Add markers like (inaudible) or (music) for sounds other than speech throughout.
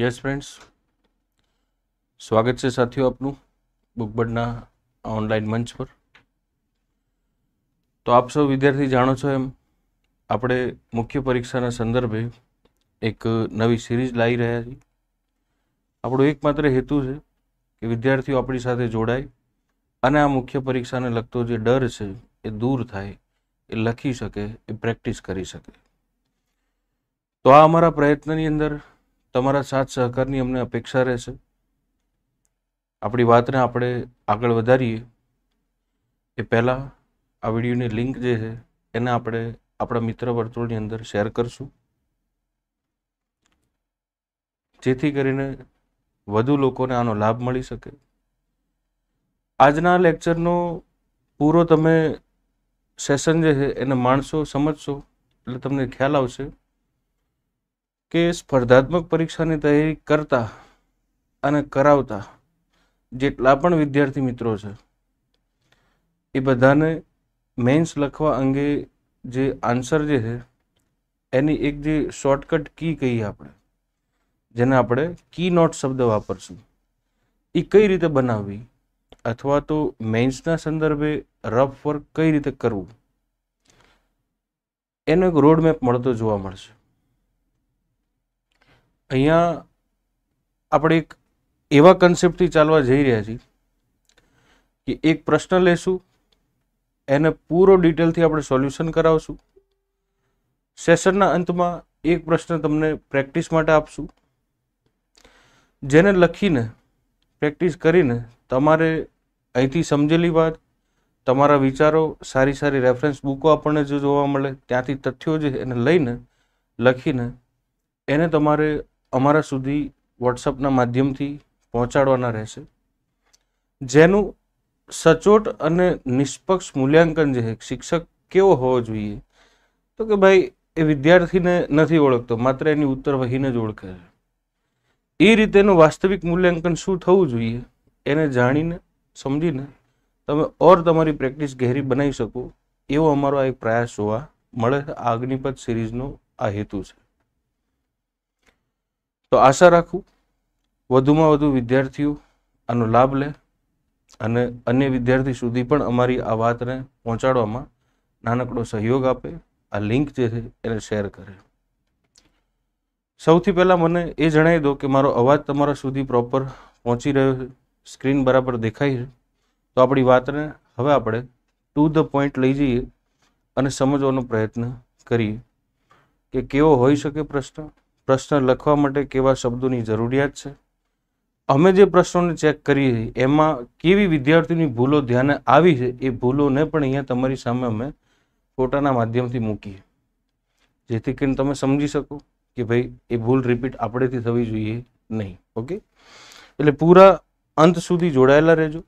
yes friends સ્વાગત છે સાથીઓ આપનું બુકબર્ડના ઓનલાઈન મંચ પર તો આપ સૌ વિદ્યાર્થી જાણો છો એમ આપણે મુખ્ય પરીક્ષાના સંદર્ભે એક નવી સિરીઝ લાવી રહ્યા છીએ આપણો એકમાત્ર હેતુ છે કે વિદ્યાર્થીઓ આપણી સાથે જોડાય અને આ મુખ્ય પરીક્ષાને લગતો જે ડર છે એ દૂર થાય એ લખી શકે એ પ્રેક્ટિસ કરી શકે તો આ અમારા પ્રયત્નની અંદર તમારા સાથ સહકારની અમને અપેક્ષા રહેશે આપણી વાતને આપણે આગળ વધારીએ એ પહેલાં આ વિડીયોની લિંક જે છે એને આપણે આપણા મિત્ર વર્તુળની અંદર શેર કરશું જેથી કરીને વધુ લોકોને આનો લાભ મળી શકે આજના લેક્ચરનો પૂરો તમે સેશન જે છે એને માણશો સમજશો એટલે તમને ખ્યાલ આવશે કે સ્પર્ધાત્મક પરીક્ષાની તૈયારી કરતા અને કરાવતા જેટલા પણ વિદ્યાર્થી મિત્રો છે એ બધાને મેન્સ લખવા અંગે જે આન્સર જે છે એની એક જે શોર્ટકટ કી કહીએ આપણે જેને આપણે કી નોટ શબ્દ વાપરશું એ કઈ રીતે બનાવવી અથવા તો મેન્સના સંદર્ભે રફ વર્ક કઈ રીતે કરવું એનો એક રોડમેપ મળતો જોવા મળશે અહીંયા આપણે એક એવા કન્સેપ્ટથી ચાલવા જઈ રહ્યા છીએ કે એક પ્રશ્ન લેશું એને પૂરો ડિટેલથી આપણે સોલ્યુશન કરાવશું સેશનના અંતમાં એક પ્રશ્ન તમને પ્રેક્ટિસ માટે આપશું જેને લખીને પ્રેક્ટિસ કરીને તમારે અહીંથી સમજેલી વાત તમારા વિચારો સારી સારી રેફરન્સ બુકો આપણને જો જોવા મળે ત્યાંથી તથ્યો છે એને લઈને લખીને એને તમારે અમારા સુધી વોટ્સઅપના માધ્યમથી પહોંચાડવાના રહેશે જેનું સચોટ અને નિષ્પક્ષ મૂલ્યાંકન જે છે શિક્ષક કેવો હોવો જોઈએ તો કે ભાઈ એ વિદ્યાર્થીને નથી ઓળખતો માત્ર એની ઉત્તર વહીને જ ઓળખે છે એ રીતેનું વાસ્તવિક મૂલ્યાંકન શું થવું જોઈએ એને જાણીને સમજીને તમે ઓર તમારી પ્રેક્ટિસ ગહેરી બનાવી શકો એવો અમારો આ એક પ્રયાસ જોવા મળે છે આ સિરીઝનો આ હેતુ છે તો આશા રાખું વધુમાં વધુ વિદ્યાર્થીઓ આનો લાભ લે અને અન્ય વિદ્યાર્થી સુધી પણ અમારી આ વાતને પહોંચાડવામાં નાનકડો સહયોગ આપે આ લિંક જે છે એને શેર કરે સૌથી પહેલાં મને એ જણાવી દો કે મારો અવાજ તમારા સુધી પ્રોપર પહોંચી રહ્યો છે સ્ક્રીન બરાબર દેખાય છે તો આપણી વાતને હવે આપણે ટુ ધ પોઈન્ટ લઈ જઈએ અને સમજવાનો પ્રયત્ન કરીએ કે કેવો હોઈ શકે પ્રશ્ન પ્રશ્ન લખવા માટે કેવા શબ્દોની જરૂરિયાત છે અમે જે પ્રશ્નોને ચેક કરીએ એમાં કેવી વિદ્યાર્થીની ભૂલો ધ્યાને આવી છે એ ભૂલોને પણ અહીંયા તમારી સામે અમે ફોટાના માધ્યમથી મૂકીએ જેથી કરીને તમે સમજી શકો કે ભાઈ એ ભૂલ રિપીટ આપણેથી થવી જોઈએ નહીં ઓકે એટલે પૂરા અંત સુધી જોડાયેલા રહેજો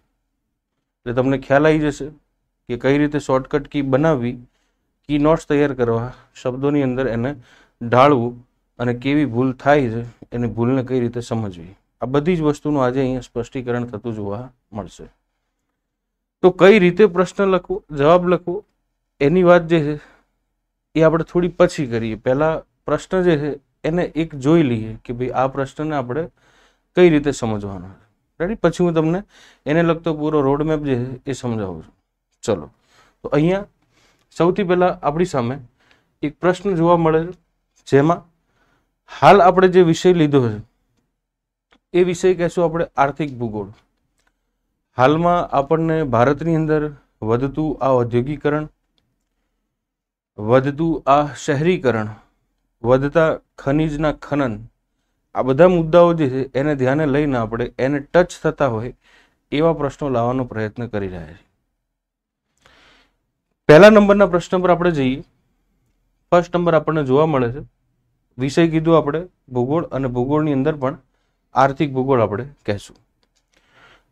એટલે તમને ખ્યાલ આવી જશે કે કઈ રીતે શોર્ટકટ કી બનાવવી કી નોટ્સ તૈયાર કરવા શબ્દોની અંદર એને ઢાળવું અને કેવી ભૂલ થાય છે એની ભૂલને કઈ રીતે સમજવી આ બધી જ વસ્તુનું આજે અહીંયા સ્પષ્ટીકરણ થતું જોવા મળશે તો કઈ રીતે પ્રશ્ન લખવો જવાબ લખવો એની વાત જે છે એ આપણે થોડી પછી કરીએ પહેલાં પ્રશ્ન જે છે એને એક જોઈ લઈએ કે ભાઈ આ પ્રશ્નને આપણે કઈ રીતે સમજવાનો રેડી પછી હું તમને એને લગતો પૂરો રોડમેપ જે છે એ સમજાવું છું ચલો તો અહીંયા સૌથી પહેલાં આપણી સામે એક પ્રશ્ન જોવા મળે છે જેમાં હાલ આપણે જે વિષય લીધો છે એ વિષય કહેશું આપણે આર્થિક ભૂગોળ હાલમાં આપણને ભારતની અંદર વધતું આ ઔદ્યોગિકરણ વધતું આ શહેરીકરણ વધતા ખનિજના ખનન આ બધા મુદ્દાઓ જે છે એને ધ્યાને લઈને આપણે એને ટચ થતા હોય એવા પ્રશ્નો લાવવાનો પ્રયત્ન કરી રહ્યા છે પહેલા નંબરના પ્રશ્ન પર આપણે જઈએ ફર્સ્ટ નંબર આપણને જોવા મળે છે વિષય કીધું આપણે ભૂગોળ અને ભૂગોળની અંદર પણ આર્થિક ભૂગોળ આપણે કહેશું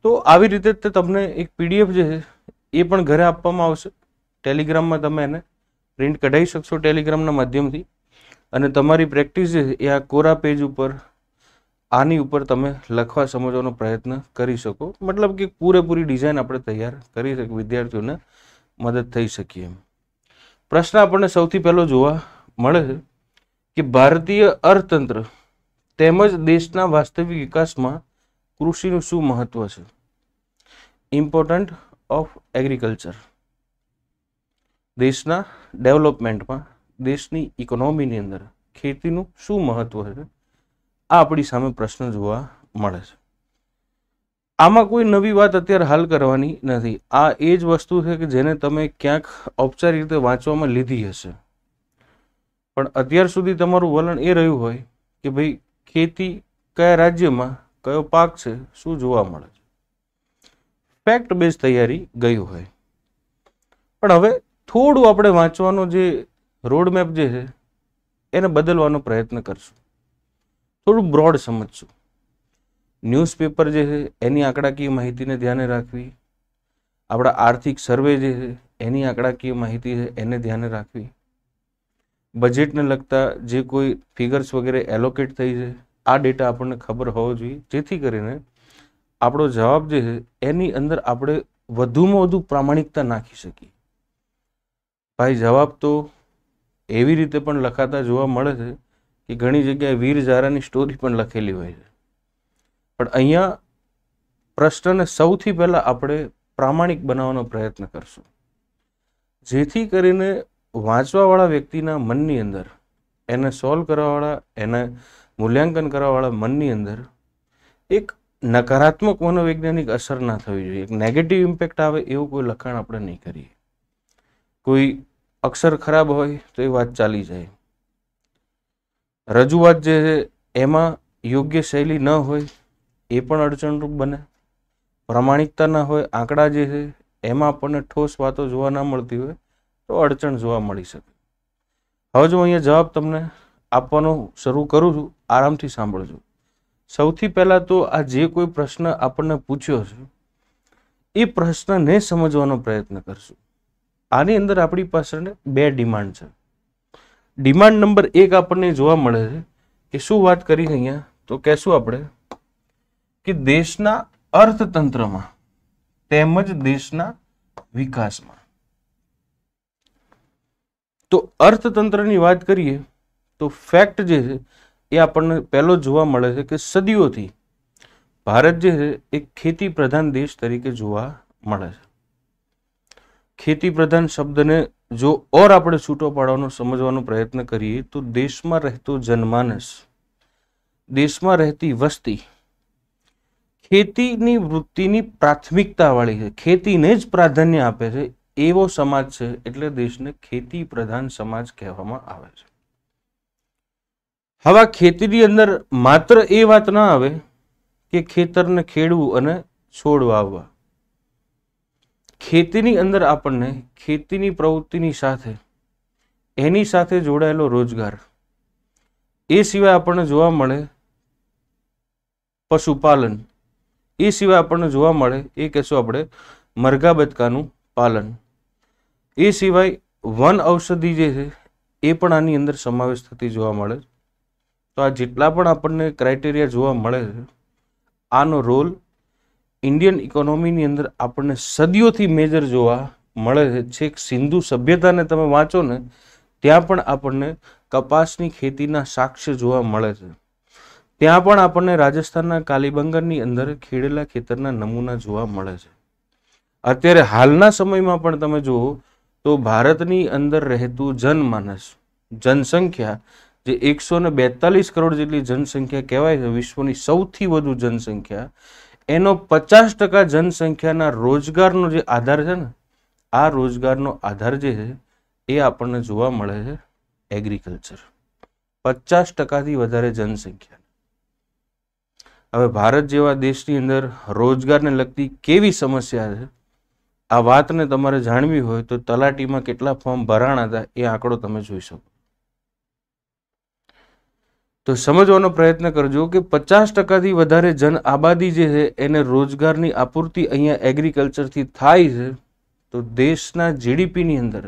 તો આવી રીતે તે તમને એક પીડીએફ જે છે એ પણ ઘરે આપવામાં આવશે ટેલિગ્રામમાં તમે એને પ્રિન્ટ કઢાવી શકશો ટેલિગ્રામના માધ્યમથી અને તમારી પ્રેક્ટિસ જે છે એ આ કોરા પેજ ઉપર આની ઉપર તમે લખવા સમજવાનો પ્રયત્ન કરી શકો મતલબ કે પૂરેપૂરી ડિઝાઇન આપણે તૈયાર કરી શકીએ વિદ્યાર્થીઓને મદદ થઈ શકીએ એમ પ્રશ્ન આપણને સૌથી પહેલો જોવા મળે છે કે ભારતીય અર્થતંત્ર તેમજ દેશના વાસ્તવિક વિકાસમાં કૃષિનું શું મહત્વ છે ઇમ્પોર્ટન્ટ ઓફ એગ્રીકલ્ચર દેશના ડેવલપમેન્ટમાં દેશની ઇકોનોમીની અંદર ખેતીનું શું મહત્વ છે આ આપણી સામે પ્રશ્ન જોવા મળે છે આમાં કોઈ નવી વાત અત્યારે હાલ કરવાની નથી આ એ જ વસ્તુ છે કે જેને તમે ક્યાંક ઔપચારિક રીતે વાંચવામાં લીધી હશે પણ અત્યાર સુધી તમારું વલણ એ રહ્યું હોય કે ભાઈ ખેતી કયા રાજ્યમાં કયો પાક છે શું જોવા મળે છે ફેક્ટ બેઝ તૈયારી ગઈ હોય પણ હવે થોડું આપણે વાંચવાનો જે રોડમેપ જે છે એને બદલવાનો પ્રયત્ન કરશું થોડું બ્રોડ સમજશું ન્યૂઝપેપર જે છે એની આંકડાકીય માહિતીને ધ્યાને રાખવી આપણા આર્થિક સર્વે જે છે એની આંકડાકીય માહિતી છે એને ધ્યાને રાખવી બજેટને લગતા જે કોઈ ફિગર્સ વગેરે એલોકેટ થઈ છે આ ડેટા આપણને ખબર હોવો જોઈએ જેથી કરીને આપણો જવાબ જે છે એની અંદર આપણે વધુમાં વધુ પ્રામાણિકતા નાખી શકીએ ભાઈ જવાબ તો એવી રીતે પણ લખાતા જોવા મળે છે કે ઘણી જગ્યાએ વીર ઝારાની સ્ટોરી પણ લખેલી હોય છે પણ અહીંયા પ્રશ્નને સૌથી પહેલાં આપણે પ્રામાણિક બનાવવાનો પ્રયત્ન કરશું જેથી કરીને વાંચવાવાળા વ્યક્તિના મનની અંદર એને સોલ્વ કરવાવાળા એને મૂલ્યાંકન કરવાવાળા મનની અંદર એક નકારાત્મક મનોવૈજ્ઞાનિક અસર ના થવી જોઈએ એક નેગેટિવ ઇમ્પેક્ટ આવે એવું કોઈ લખાણ આપણે નહીં કરીએ કોઈ અક્ષર ખરાબ હોય તો એ વાત ચાલી જાય રજૂઆત જે છે એમાં યોગ્ય શૈલી ન હોય એ પણ અડચણરૂપ બને પ્રમાણિકતા ના હોય આંકડા જે છે એમાં આપણને ઠોસ વાતો જોવા ના મળતી હોય તો અડચણ જોવા મળી શકે હવે જો અહીંયા જવાબ તમને આપવાનો શરૂ કરું છું આરામથી સાંભળજો સૌથી પહેલાં તો આ જે કોઈ પ્રશ્ન આપણને પૂછ્યો છે એ પ્રશ્નને સમજવાનો પ્રયત્ન કરશું આની અંદર આપણી પાસે બે ડિમાન્ડ છે ડિમાન્ડ નંબર એક આપણને જોવા મળે છે કે શું વાત કરી અહીંયા તો કહેશું આપણે કે દેશના અર્થતંત્રમાં તેમજ દેશના વિકાસમાં તો અર્થતંત્રની વાત કરીએ તો ફેક્ટ જે છે એ આપણને પહેલો જોવા મળે છે કે સદીઓથી ભારત જે છે એ ખેતી પ્રધાન દેશ તરીકે જોવા મળે છે ખેતી પ્રધાન શબ્દને જો ઓર આપણે છૂટો પાડવાનો સમજવાનો પ્રયત્ન કરીએ તો દેશમાં રહેતો જનમાનસ દેશમાં રહેતી વસ્તી ખેતીની વૃત્તિની પ્રાથમિકતાવાળી છે ખેતીને જ પ્રાધાન્ય આપે છે એવો સમાજ છે એટલે દેશને ખેતી પ્રધાન સમાજ કહેવામાં આવે છે હવે ખેતીની અંદર માત્ર એ વાત ના આવે કે ખેતરને ખેડવું અને છોડ વાવવા ખેતીની અંદર આપણને ખેતીની પ્રવૃત્તિની સાથે એની સાથે જોડાયેલો રોજગાર એ સિવાય આપણને જોવા મળે પશુપાલન એ સિવાય આપણને જોવા મળે એ કહેશું આપણે મરઘા બતકાનું પાલન એ સિવાય વન ઔષધિ જે છે એ પણ આની અંદર સમાવેશ થતી જોવા મળે છે તો આ જેટલા પણ આપણને ક્રાઇટેરિયા જોવા મળે છે આનો રોલ ઇન્ડિયન ઇકોનોમીની અંદર આપણને સદીઓથી મેજર જોવા મળે છે છેક સિંધુ સભ્યતાને તમે વાંચો ને ત્યાં પણ આપણને કપાસની ખેતીના સાક્ષ્ય જોવા મળે છે ત્યાં પણ આપણને રાજસ્થાનના કાલીબંગરની અંદર ખેડેલા ખેતરના નમૂના જોવા મળે છે અત્યારે હાલના સમયમાં પણ તમે જુઓ તો ભારતની અંદર રહેતું જનમાનસ જનસંખ્યા જે એકસો ને બેતાલીસ કરોડ જેટલી જનસંખ્યા કહેવાય છે વિશ્વની સૌથી વધુ જનસંખ્યા એનો પચાસ ટકા જનસંખ્યાના રોજગારનો જે આધાર છે ને આ રોજગારનો આધાર જે છે એ આપણને જોવા મળે છે એગ્રીકલ્ચર પચાસ ટકાથી વધારે જનસંખ્યા હવે ભારત જેવા દેશની અંદર રોજગારને લગતી કેવી સમસ્યા છે આ વાતને તમારે જાણવી હોય તો તલાટીમાં કેટલા ફોર્મ ભરાણા હતા એ આંકડો તમે જોઈ શકો તો સમજવાનો પ્રયત્ન કરજો કે પચાસ ટકાથી વધારે જન આબાદી જે છે એને રોજગારની આપૂર્તિ અહીંયા એગ્રીકલ્ચરથી થાય છે તો દેશના જીડીપીની અંદર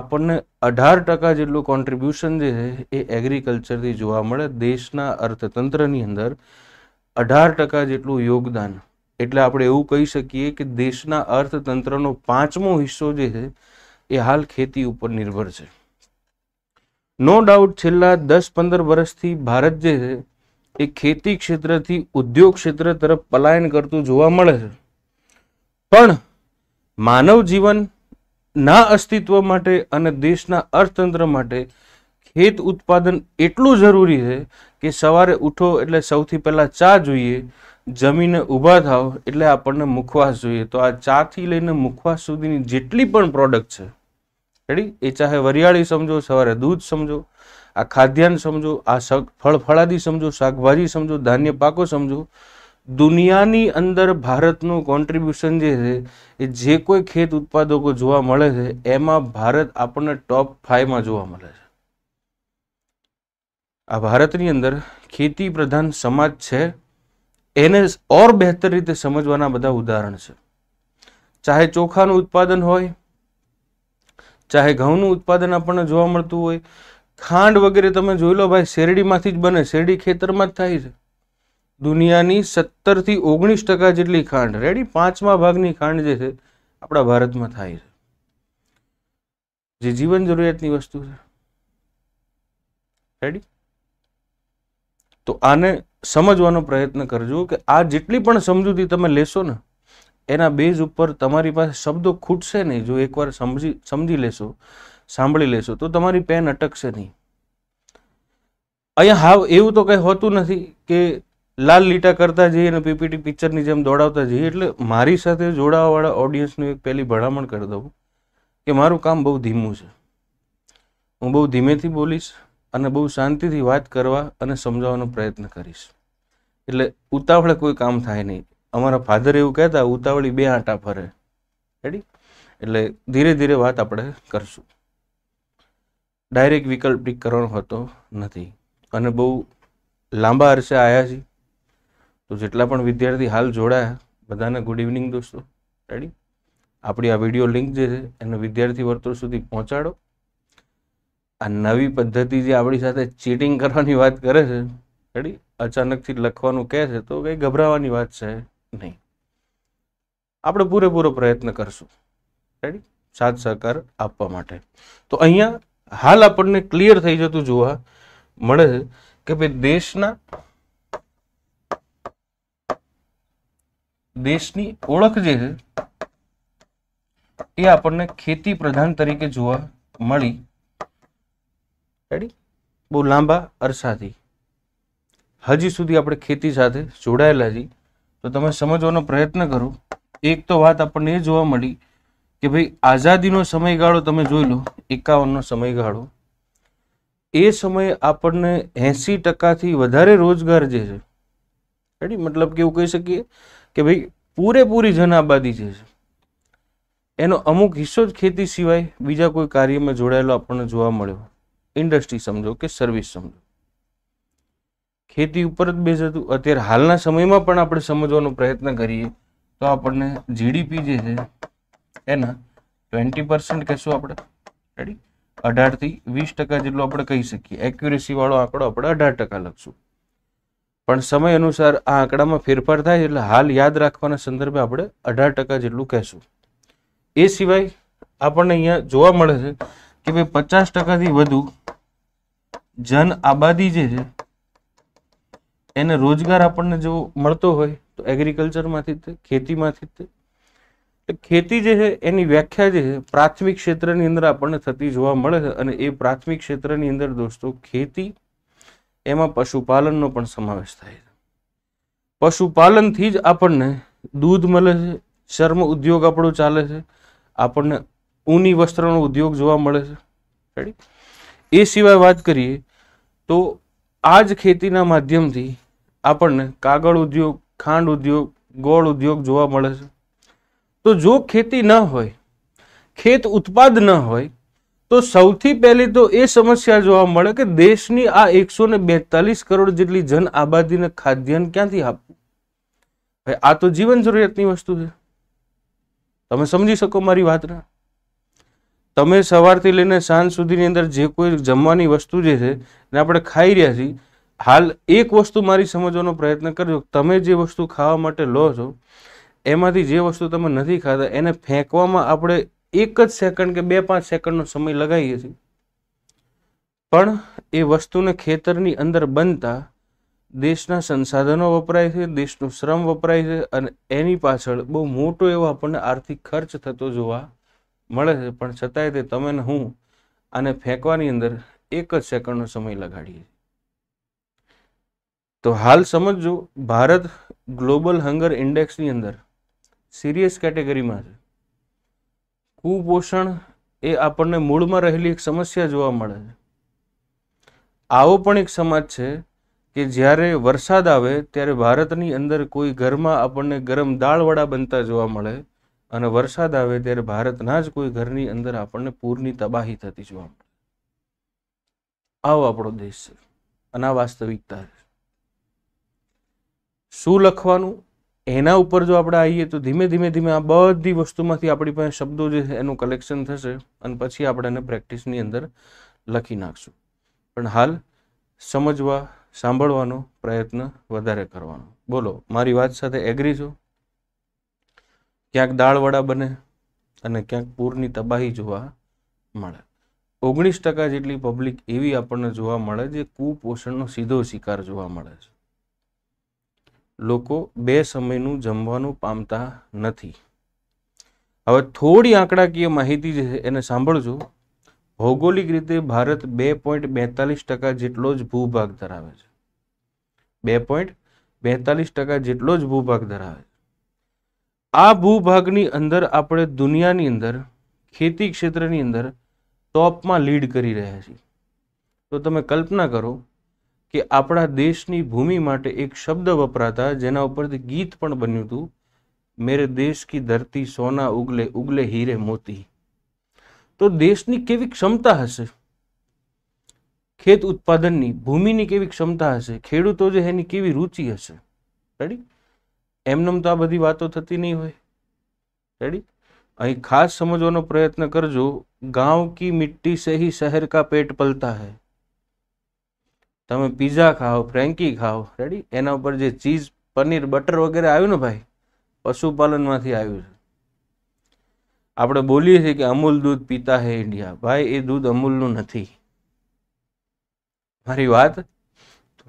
આપણને અઢાર ટકા જેટલું કોન્ટ્રીબ્યુશન જે છે એ એગ્રીકલ્ચરથી જોવા મળે દેશના અર્થતંત્રની અંદર અઢાર ટકા જેટલું યોગદાન એટલે આપણે એવું કહી શકીએ કે દેશના અર્થતંત્રનો પાંચમો હિસ્સો જે છે એ હાલ ખેતી ઉપર નિર્ભર છે નો ડાઉટ છેલ્લા દસ પંદર વર્ષથી ભારત જે છે એ ખેતી ક્ષેત્રથી ઉદ્યોગ ક્ષેત્ર તરફ પલાયન કરતું જોવા મળે છે પણ માનવ જીવનના અસ્તિત્વ માટે અને દેશના અર્થતંત્ર માટે ખેત ઉત્પાદન એટલું જરૂરી છે કે સવારે ઉઠો એટલે સૌથી પહેલાં ચા જોઈએ જમીને ઊભા થાવ એટલે આપણને મુખવાસ જોઈએ તો આ ચા થી લઈને મુખવાસ સુધીની જેટલી પણ પ્રોડક્ટ છે રેડી એ ચાહે વરિયાળી સમજો સવારે દૂધ સમજો આ ખાદ્યાન્ન સમજો આ ફળ ફળાદી સમજો શાકભાજી સમજો ધાન્ય પાકો સમજો દુનિયાની અંદર ભારતનું કોન્ટ્રીબ્યુશન જે છે એ જે કોઈ ખેત ઉત્પાદકો જોવા મળે છે એમાં ભારત આપણને ટોપ ફાઈવમાં જોવા મળે છે આ ભારતની અંદર ખેતી પ્રધાન સમાજ છે એને ઓર બહેતર રીતે સમજવાના બધા ઉદાહરણ છે ચાહે ચોખાનું ઉત્પાદન હોય ચાહે ઘઉંનું ઉત્પાદન આપણને જોવા મળતું હોય ખાંડ વગેરે તમે જોઈ લો ભાઈ શેરડીમાંથી જ બને શેરડી ખેતરમાં જ થાય છે દુનિયાની સત્તરથી ઓગણીસ ટકા જેટલી ખાંડ રેડી પાંચમા ભાગની ખાંડ જે છે આપણા ભારતમાં થાય છે જે જીવન જરૂરિયાતની વસ્તુ છે રેડી તો આને સમજવાનો પ્રયત્ન કરજો કે આ જેટલી પણ સમજૂતી તમે લેશો ને એના બેઝ ઉપર તમારી પાસે શબ્દો ખૂટશે નહીં જો એકવાર સમજી સમજી લેશો સાંભળી લેશો તો તમારી પેન અટકશે નહીં અહીંયા હાવ એવું તો કંઈ હોતું નથી કે લાલ લીટા કરતા જઈએ અને પીપીટી પિક્ચરની જેમ દોડાવતા જઈએ એટલે મારી સાથે જોડાવાવાળા ઓડિયન્સનું એક પહેલી ભલામણ કરી દઉં કે મારું કામ બહુ ધીમું છે હું બહુ ધીમેથી બોલીશ અને બહુ શાંતિથી વાત કરવા અને સમજાવવાનો પ્રયત્ન કરીશ એટલે ઉતાવળે કોઈ કામ થાય નહીં અમારા ફાધર એવું કહેતા ઉતાવળી બે આંટા ફરે રેડી એટલે ધીરે ધીરે વાત આપણે કરશું ડાયરેક્ટ વિકલ્પ ટીક કરવાનો હોતો નથી અને બહુ લાંબા અરસે આવ્યા છીએ તો જેટલા પણ વિદ્યાર્થી હાલ જોડાયા બધાને ગુડ ઇવનિંગ દોસ્તો રેડી આપણી આ વિડીયો લિંક જે છે એને વિદ્યાર્થી વર્તુળ સુધી પહોંચાડો આ નવી પદ્ધતિ જે આપણી સાથે ચીટિંગ કરવાની વાત કરે છે રેડી અચાનકથી લખવાનું કહે છે તો કંઈ ગભરાવાની વાત છે નહીં આપણે પૂરેપૂરો પ્રયત્ન કરશું રેડી સાથ સહકાર આપવા માટે તો અહીંયા હાલ આપણને ક્લિયર થઈ જતું જોવા મળે છે કે ભાઈ દેશના દેશની ઓળખ જે છે એ આપણને ખેતી પ્રધાન તરીકે જોવા મળી રેડી બહુ લાંબા અરસાથી હજી સુધી આપણે ખેતી સાથે જોડાયેલા છીએ તો તમે સમજવાનો પ્રયત્ન કરો એક તો વાત આપણને એ જોવા મળી કે ભાઈ આઝાદીનો સમયગાળો તમે જોઈ લો એકાવનનો સમયગાળો એ સમયે આપણને એંસી ટકાથી વધારે રોજગાર જે છે રેડી મતલબ કે એવું કહી શકીએ કે ભાઈ પૂરેપૂરી જન આબાદી જે છે એનો અમુક હિસ્સો જ ખેતી સિવાય બીજા કોઈ કાર્યમાં જોડાયેલો આપણને જોવા મળ્યો ઇન્ડસ્ટ્રી સમજો કે સર્વિસ સમજો ખેતી ઉપર જ બેઝ હતું અત્યારે હાલના સમયમાં પણ આપણે સમજવાનો પ્રયત્ન કરીએ તો આપણને જીડીપી જે છે એના ટ્વેન્ટી પર્સન્ટ કહેશું આપણે રેડી અઢારથી વીસ ટકા જેટલું આપણે કહી શકીએ એક્યુરેસીવાળો આંકડો આપણે અઢાર ટકા લખશું પણ સમય અનુસાર આ આંકડામાં ફેરફાર થાય એટલે હાલ યાદ રાખવાના સંદર્ભે આપણે અઢાર ટકા જેટલું કહેશું એ સિવાય આપણને અહીંયા જોવા મળે છે કે ભાઈ પચાસ ટકાથી વધુ જન આબાદી જે છે એને રોજગાર આપણને જો મળતો હોય તો એગ્રીકલ્ચરમાંથી જ ખેતીમાંથી જ એટલે ખેતી જે છે એની વ્યાખ્યા જે છે પ્રાથમિક ક્ષેત્રની અંદર આપણને થતી જોવા મળે છે અને એ પ્રાથમિક ક્ષેત્રની અંદર દોસ્તો ખેતી એમાં પશુપાલનનો પણ સમાવેશ થાય છે પશુપાલનથી જ આપણને દૂધ મળે છે ચર્મ ઉદ્યોગ આપણો ચાલે છે આપણને ઊની વસ્ત્રનો ઉદ્યોગ જોવા મળે છે એ સિવાય વાત કરીએ તો આ જ ખેતીના માધ્યમથી આપણને કાગળ ઉદ્યોગ ખાંડ ઉદ્યોગ ગોળ ઉદ્યોગ જોવા મળે છે તો જો ખેતી ન હોય ખેત ઉત્પાદ ન હોય તો સૌથી પહેલી તો એ સમસ્યા જોવા મળે કે દેશની આ એકસો ને બેતાલીસ કરોડ જેટલી જન આબાદીને ખાદ્યાન્ન ક્યાંથી આપવું આ તો જીવન જરૂરિયાતની વસ્તુ છે તમે સમજી શકો મારી વાતના તમે સવારથી લઈને સાંજ સુધીની અંદર જે કોઈ જમવાની વસ્તુ જે છે એને આપણે ખાઈ રહ્યા છીએ હાલ એક વસ્તુ મારી સમજવાનો પ્રયત્ન કરજો તમે જે વસ્તુ ખાવા માટે લો છો એમાંથી જે વસ્તુ તમે નથી ખાતા એને ફેંકવામાં આપણે એક જ સેકન્ડ કે બે પાંચ સેકન્ડનો સમય લગાવીએ છીએ પણ એ વસ્તુને ખેતરની અંદર બનતા દેશના સંસાધનો વપરાય છે દેશનું શ્રમ વપરાય છે અને એની પાછળ બહુ મોટો એવો આપણને આર્થિક ખર્ચ થતો જોવા મળે છે પણ છતાંય તે તમે ને હું આને ફેંકવાની અંદર એક જ સેકન્ડનો સમય લગાડીએ તો હાલ સમજો ભારત ગ્લોબલ હંગર ઇન્ડેક્સની અંદર સિરિયસ કેટેગરીમાં છે કુપોષણ એ આપણને મૂળમાં રહેલી એક સમસ્યા જોવા મળે છે આવો પણ એક સમાજ છે કે જ્યારે વરસાદ આવે ત્યારે ભારતની અંદર કોઈ ઘરમાં આપણને ગરમ દાળવડા બનતા જોવા મળે અને વરસાદ આવે ત્યારે ભારતના જ કોઈ ઘરની અંદર આપણને પૂરની તબાહી થતી જોવા મળે આવો આપણો દેશ છે અને આ વાસ્તવિકતા છે શું લખવાનું એના ઉપર જો આપણે આવીએ તો ધીમે ધીમે ધીમે આ બધી વસ્તુમાંથી આપણી પાસે શબ્દો જે છે એનું કલેક્શન થશે અને પછી આપણે એને પ્રેક્ટિસની અંદર લખી નાખશું પણ હાલ સમજવા સાંભળવાનો પ્રયત્ન વધારે કરવાનો બોલો મારી વાત સાથે એગ્રી છો ક્યાંક દાળવડા બને અને ક્યાંક પૂરની તબાહી જોવા મળે ઓગણીસ ટકા જેટલી પબ્લિક એવી આપણને જોવા મળે જે કુપોષણનો સીધો શિકાર જોવા મળે છે લોકો બે સમયનું જમવાનું પામતા નથી હવે થોડી આંકડાકીય માહિતી જે છે એને સાંભળજો ભૌગોલિક રીતે ભારત બે પોઈન્ટ બેતાલીસ ટકા જેટલો જ ભૂભાગ ધરાવે છે બે પોઈન્ટ બેતાલીસ ટકા જેટલો જ ભૂભાગ ધરાવે છે આ ભૂભાગની અંદર આપણે દુનિયાની અંદર ખેતી ક્ષેત્રની અંદર ટોપમાં લીડ કરી રહ્યા છીએ તો તમે કલ્પના કરો કે આપણા દેશની ભૂમિ માટે એક શબ્દ વપરાતા જેના ઉપરથી ગીત પણ બન્યું હતું મેરે દેશ કી ધરતી સોના ઉગલે ઉગલે હીરે મોતી તો દેશની કેવી ક્ષમતા હશે ખેત ઉત્પાદનની ભૂમિની કેવી ક્ષમતા હશે ખેડૂતો જે એની કેવી રુચિ હશે રેડી એમનેમ તો આ બધી વાતો થતી નહીં હોય રેડી અહીં ખાસ સમજવાનો પ્રયત્ન કરજો ગાંવ કી મિટ્ટી સે હી શહેર કા પેટ પલતા હૈ તમે પીઝા ખાઓ ફ્રેન્કી ખાઓ રેડી એના ઉપર જે ચીઝ પનીર બટર વગેરે આવ્યું ને ભાઈ પશુપાલનમાંથી આવ્યું છે આપણે બોલીએ છીએ કે અમૂલ દૂધ પીતા હે ઇન્ડિયા ભાઈ એ દૂધ અમૂલનું નથી મારી વાત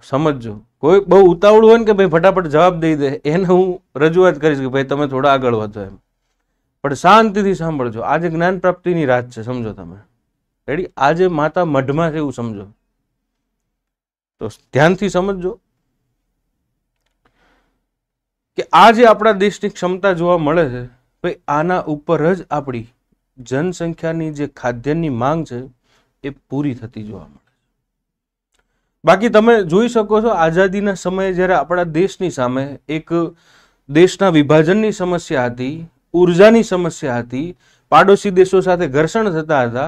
સમજજો કોઈ બહુ ઉતાવળું હોય ને કે ભાઈ ફટાફટ જવાબ દઈ દે એને હું રજૂઆત કરીશ કે ભાઈ તમે થોડા આગળ વધો એમ પણ શાંતિથી સાંભળજો આજે જ્ઞાન પ્રાપ્તિની રાત છે સમજો તમે રેડી આજે માતા મઢમાં છે એવું સમજો તો ધ્યાનથી સમજો કે આ જે આપણા દેશની ક્ષમતા જોવા મળે છે ભાઈ આના ઉપર જ આપણી જનસંખ્યાની જે ખાદ્યની માંગ છે એ પૂરી થતી જોવા મળે બાકી તમે જોઈ શકો છો આઝાદીના સમયે જ્યારે આપણા દેશની સામે એક દેશના વિભાજનની સમસ્યા હતી ઉર્જાની સમસ્યા હતી પાડોશી દેશો સાથે ઘર્ષણ થતા હતા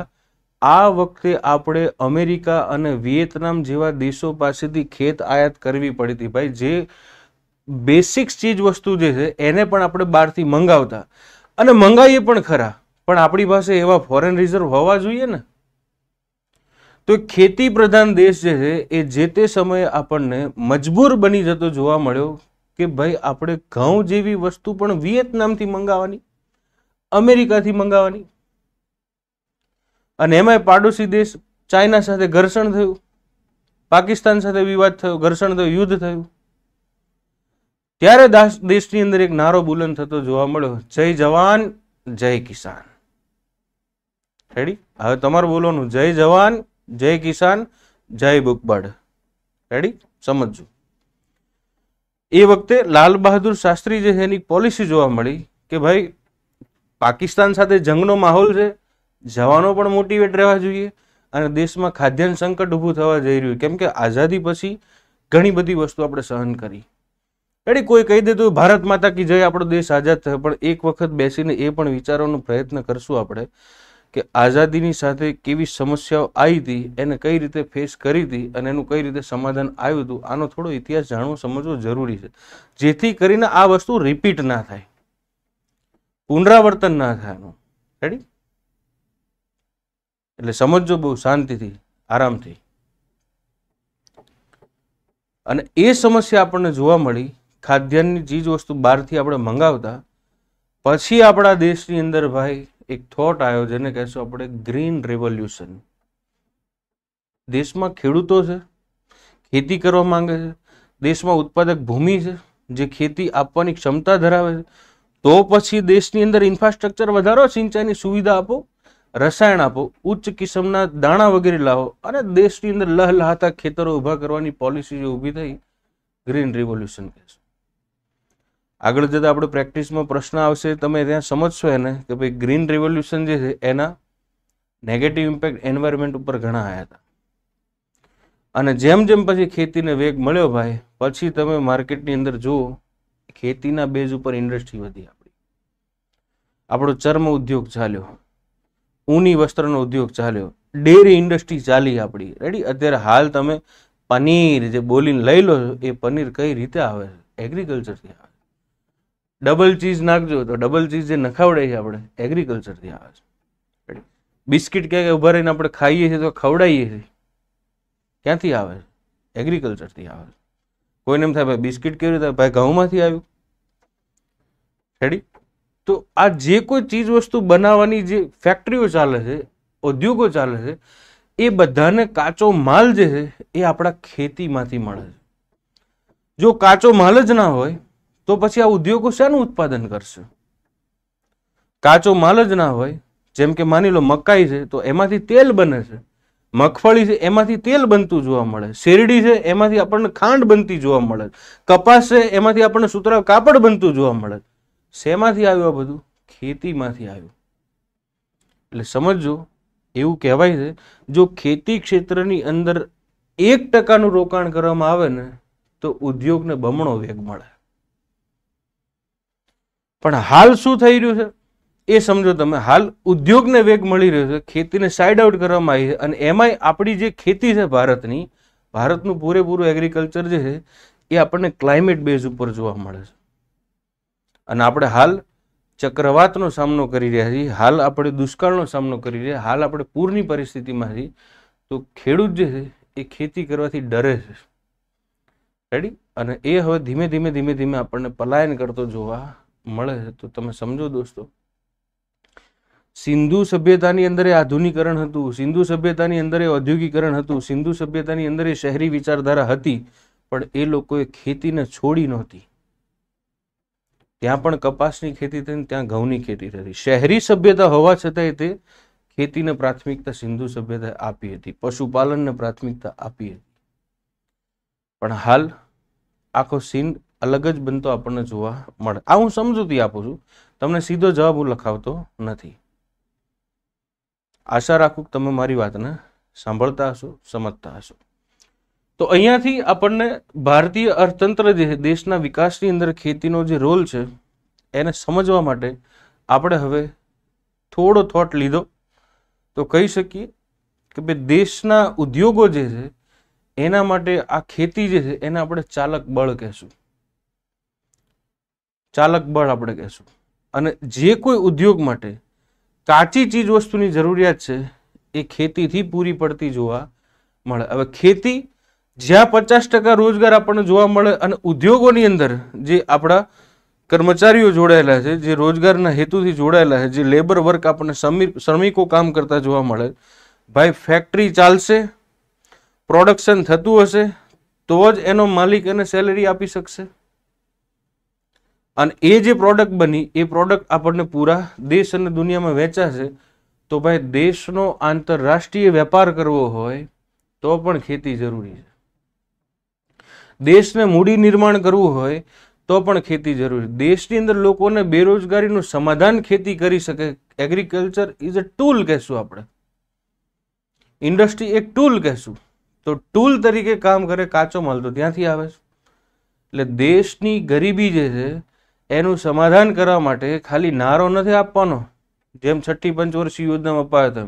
આ વખતે આપણે અમેરિકા અને વિયેતનામ જેવા દેશો પાસેથી ખેત આયાત કરવી પડી હતી ભાઈ જે બેસિક ચીજ વસ્તુ જે છે એને પણ આપણે બહારથી મંગાવતા અને મંગાવીએ પણ ખરા પણ આપણી પાસે એવા ફોરેન રિઝર્વ હોવા જોઈએ ને તો ખેતી પ્રધાન દેશ જે છે એ જે તે સમયે આપણને મજબૂર બની જતો જોવા મળ્યો કે ભાઈ આપણે ઘઉં જેવી વસ્તુ પણ વિયેતનામથી મંગાવવાની અમેરિકાથી મંગાવવાની અને એમાંય પાડોશી દેશ ચાઇના સાથે ઘર્ષણ થયું પાકિસ્તાન સાથે વિવાદ થયો ઘર્ષણ થયું યુદ્ધ થયું ત્યારે દેશની અંદર એક નારો બુલન થતો જોવા મળ્યો જય જવાન જય કિસાન રેડી હવે તમારે બોલવાનું જય જવાન જય કિસાન જય બુકબર્ડ રેડી સમજજો એ વખતે લાલ બહાદુર શાસ્ત્રી જે એની પોલિસી જોવા મળી કે ભાઈ પાકિસ્તાન સાથે જંગનો માહોલ છે જવાનો પણ મોટિવેટ રહેવા જોઈએ અને દેશમાં ખાદ્યાન્ન સંકટ ઊભું થવા જઈ રહ્યું કેમ કે આઝાદી પછી ઘણી બધી વસ્તુ આપણે સહન કરી એડી કોઈ કહી દેતું ભારત માતા કી જય આપણો દેશ આઝાદ થયો પણ એક વખત બેસીને એ પણ વિચારવાનો પ્રયત્ન કરશું આપણે કે આઝાદીની સાથે કેવી સમસ્યાઓ આવી હતી એને કઈ રીતે ફેસ કરી હતી અને એનું કઈ રીતે સમાધાન આવ્યું હતું આનો થોડો ઇતિહાસ જાણવો સમજવો જરૂરી છે જેથી કરીને આ વસ્તુ રિપીટ ના થાય પુનરાવર્તન ના થાય એનું રેડી એટલે સમજજો બહુ શાંતિથી આરામથી અને એ સમસ્યા આપણને જોવા મળી ખાદ્યાન્નની ચીજ વસ્તુ બહારથી આપણે મંગાવતા પછી આપણા દેશની અંદર ભાઈ એક થોટ આવ્યો જેને કહેશું આપણે ગ્રીન રેવોલ્યુશન દેશમાં ખેડૂતો છે ખેતી કરવા માંગે છે દેશમાં ઉત્પાદક ભૂમિ છે જે ખેતી આપવાની ક્ષમતા ધરાવે છે તો પછી દેશની અંદર ઇન્ફ્રાસ્ટ્રક્ચર વધારો સિંચાઈની સુવિધા આપો રસાયણ આપો ઉચ્ચ કિસમના દાણા વગેરે લાવો અને દેશની અંદર લહલહાતા ખેતરો ઊભા કરવાની પોલિસી જે ઊભી થઈ ગ્રીન રિવોલ્યુશન કહેશે આગળ જતાં આપણે પ્રેક્ટિસમાં પ્રશ્ન આવશે તમે ત્યાં સમજશો એને કે ભાઈ ગ્રીન રિવોલ્યુશન જે છે એના નેગેટિવ ઇમ્પેક્ટ એન્વાયરમેન્ટ ઉપર ઘણા આવ્યા હતા અને જેમ જેમ પછી ખેતીને વેગ મળ્યો ભાઈ પછી તમે માર્કેટની અંદર જુઓ ખેતીના બેઝ ઉપર ઇન્ડસ્ટ્રી વધી આપણી આપણો ચર્મ ઉદ્યોગ ચાલ્યો ઊની વસ્ત્રનો ઉદ્યોગ ચાલ્યો ડેરી ઇન્ડસ્ટ્રી ચાલી આપણી રેડી અત્યારે હાલ તમે પનીર જે બોલીને લઈ લો એ પનીર કઈ રીતે આવે છે એગ્રીકલ્ચરથી આવે ડબલ ચીઝ નાખજો તો ડબલ ચીઝ જે નખાવડે છે આપણે એગ્રીકલ્ચરથી આવે છે બિસ્કિટ ક્યાંક ઉભા રહીને આપણે ખાઈએ છીએ તો ખવડાવીએ છીએ ક્યાંથી આવે છે એગ્રીકલ્ચરથી આવે છે કોઈને એમ થાય ભાઈ બિસ્કિટ કેવી રીતે ભાઈ ઘઉંમાંથી આવ્યું રેડી તો આ જે કોઈ ચીજ વસ્તુ બનાવવાની જે ફેક્ટરીઓ ચાલે છે ઉદ્યોગો ચાલે છે એ બધાને કાચો માલ જે છે એ આપણા ખેતીમાંથી મળે છે જો કાચો માલ જ ના હોય તો પછી આ ઉદ્યોગો શાનું ઉત્પાદન કરશે કાચો માલ જ ના હોય જેમ કે માની લો મકાઈ છે તો એમાંથી તેલ બને છે મગફળી છે એમાંથી તેલ બનતું જોવા મળે શેરડી છે એમાંથી આપણને ખાંડ બનતી જોવા મળે કપાસ છે એમાંથી આપણને સુતરા કાપડ બનતું જોવા મળે શેમાંથી આવ્યું આ બધું ખેતીમાંથી આવ્યું એટલે સમજો એવું કહેવાય છે જો ખેતી ક્ષેત્રની અંદર એક ટકાનું રોકાણ કરવામાં આવે ને તો ઉદ્યોગને બમણો વેગ મળે પણ હાલ શું થઈ રહ્યું છે એ સમજો તમે હાલ ઉદ્યોગને વેગ મળી રહ્યો છે ખેતીને સાઇડ આઉટ કરવામાં આવી છે અને એમાંય આપણી જે ખેતી છે ભારતની ભારતનું પૂરેપૂરું એગ્રીકલ્ચર જે છે એ આપણને ક્લાઇમેટ બેઝ ઉપર જોવા મળે છે અને આપણે હાલ ચક્રવાતનો સામનો કરી રહ્યા છીએ હાલ આપણે દુષ્કાળનો સામનો કરી રહ્યા હાલ આપણે પૂરની પરિસ્થિતિમાં છીએ તો ખેડૂત જે છે એ ખેતી કરવાથી ડરે છે રેડી અને એ હવે ધીમે ધીમે ધીમે ધીમે આપણને પલાયન કરતો જોવા મળે છે તો તમે સમજો દોસ્તો સિંધુ સભ્યતાની અંદર આધુનિકરણ હતું સિંધુ સભ્યતાની અંદર ઔદ્યોગિકરણ હતું સિંધુ સભ્યતાની અંદર શહેરી વિચારધારા હતી પણ એ લોકોએ ખેતીને છોડી નહોતી ત્યાં પણ કપાસની ખેતી થઈ ત્યાં ઘઉંની ખેતી થતી શહેરી સભ્યતા હોવા છતાંય તે ખેતીને પ્રાથમિકતા સિંધુ સભ્યતા આપી હતી પશુપાલનને પ્રાથમિકતા આપી હતી પણ હાલ આખો સિંધ અલગ જ બનતો આપણને જોવા મળે આ હું સમજૂતી આપું છું તમને સીધો જવાબ હું લખાવતો નથી આશા રાખું તમે મારી વાતને સાંભળતા હશો સમજતા હશો તો અહીંયાથી આપણને ભારતીય અર્થતંત્ર દેશના વિકાસની અંદર ખેતીનો જે રોલ છે એને સમજવા માટે આપણે હવે થોડો થોટ લીધો તો કહી શકીએ કે ભાઈ દેશના ઉદ્યોગો જે છે એના માટે આ ખેતી જે છે એને આપણે ચાલક બળ કહેશું ચાલક બળ આપણે કહીશું અને જે કોઈ ઉદ્યોગ માટે કાચી ચીજ વસ્તુની જરૂરિયાત છે એ ખેતીથી પૂરી પડતી જોવા મળે હવે ખેતી જ્યાં પચાસ ટકા રોજગાર આપણને જોવા મળે અને ઉદ્યોગોની અંદર જે આપણા કર્મચારીઓ જોડાયેલા છે જે રોજગારના હેતુથી જોડાયેલા છે જે લેબર વર્ક આપણને શ્રમિકો કામ કરતા જોવા મળે ભાઈ ફેક્ટરી ચાલશે પ્રોડક્શન થતું હશે તો જ એનો માલિક એને સેલેરી આપી શકશે અને એ જે પ્રોડક્ટ બની એ પ્રોડક્ટ આપણને પૂરા દેશ અને દુનિયામાં વેચાશે તો ભાઈ દેશનો આંતરરાષ્ટ્રીય વેપાર કરવો હોય તો પણ ખેતી જરૂરી છે દેશને મૂડી નિર્માણ કરવું હોય તો પણ ખેતી જરૂરી છે દેશની અંદર લોકોને બેરોજગારીનું સમાધાન ખેતી કરી શકે એગ્રીકલ્ચર ઇઝ અ ટૂલ કહેશું આપણે ઇન્ડસ્ટ્રી એક ટૂલ કહેશું તો ટૂલ તરીકે કામ કરે કાચો માલ તો ત્યાંથી આવે છે એટલે દેશની ગરીબી જે છે એનું સમાધાન કરવા માટે ખાલી નારો નથી આપવાનો જેમ છઠ્ઠી પંચવર્ષીય યોજનામાં અપાયો તેમ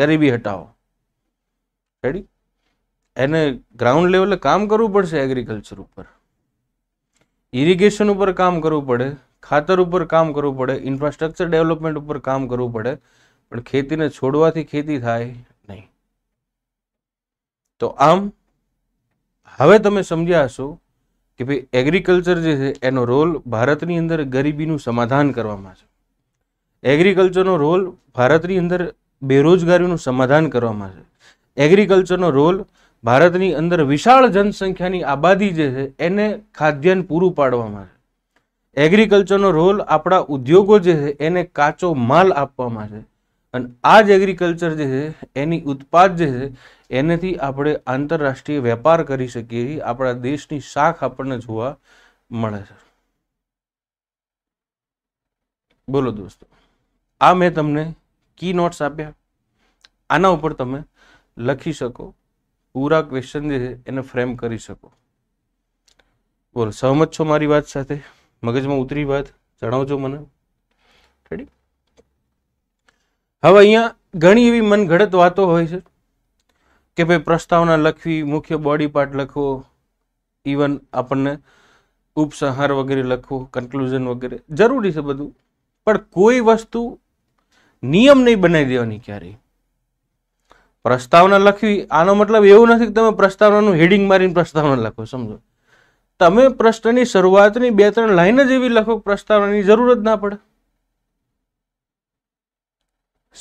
ગરીબી હટાવો રેડી એને ગ્રાઉન્ડ લેવલે કામ કરવું પડશે એગ્રીકલ્ચર ઉપર ઇરિગેશન ઉપર કામ કરવું પડે ખાતર ઉપર કામ કરવું પડે ઇન્ફ્રાસ્ટ્રક્ચર ડેવલપમેન્ટ ઉપર કામ કરવું પડે પણ ખેતીને છોડવાથી ખેતી થાય નહીં તો આમ હવે તમે સમજ્યા હશો કે ભાઈ એગ્રીકલ્ચર જે છે એનો રોલ ભારતની અંદર ગરીબીનું સમાધાન કરવામાં છે એગ્રીકલ્ચરનો રોલ ભારતની અંદર બેરોજગારીનું સમાધાન કરવામાં છે એગ્રીકલ્ચરનો રોલ ભારતની અંદર વિશાળ જનસંખ્યાની આબાદી જે છે એને ખાદ્યાન્ન પૂરું પાડવામાં છે એગ્રીકલ્ચરનો રોલ આપણા ઉદ્યોગો જે છે એને કાચો માલ આપવામાં છે અને આ જ એગ્રીકલ્ચર જે છે એની ઉત્પાદ જે છે એનેથી આપણે આંતરરાષ્ટ્રીય વેપાર કરી શકીએ છીએ આપણા દેશની શાખ આપણને જોવા મળે છે બોલો દોસ્તો આ મેં તમને કી નોટ્સ આપ્યા આના ઉપર તમે લખી શકો પૂરા ક્વેશ્ચન જે છે એને ફ્રેમ કરી શકો બોલો સહમત છો મારી વાત સાથે મગજમાં ઉતરી વાત જણાવજો મને રેડી હવે અહીંયા ઘણી એવી મનઘડત વાતો હોય છે કે ભાઈ પ્રસ્તાવના લખવી મુખ્ય બોડી પાર્ટ લખવો ઇવન આપણને ઉપસંહાર વગેરે લખવો કન્ક્લુઝન વગેરે જરૂરી છે બધું પણ કોઈ વસ્તુ નિયમ નહીં બનાવી દેવાની ક્યારેય પ્રસ્તાવના લખવી આનો મતલબ એવું નથી કે તમે પ્રસ્તાવનાનું હેડિંગ મારીને પ્રસ્તાવના લખો સમજો તમે પ્રશ્નની શરૂઆતની બે ત્રણ લાઈન જ એવી લખો પ્રસ્તાવનાની જરૂર જ ના પડે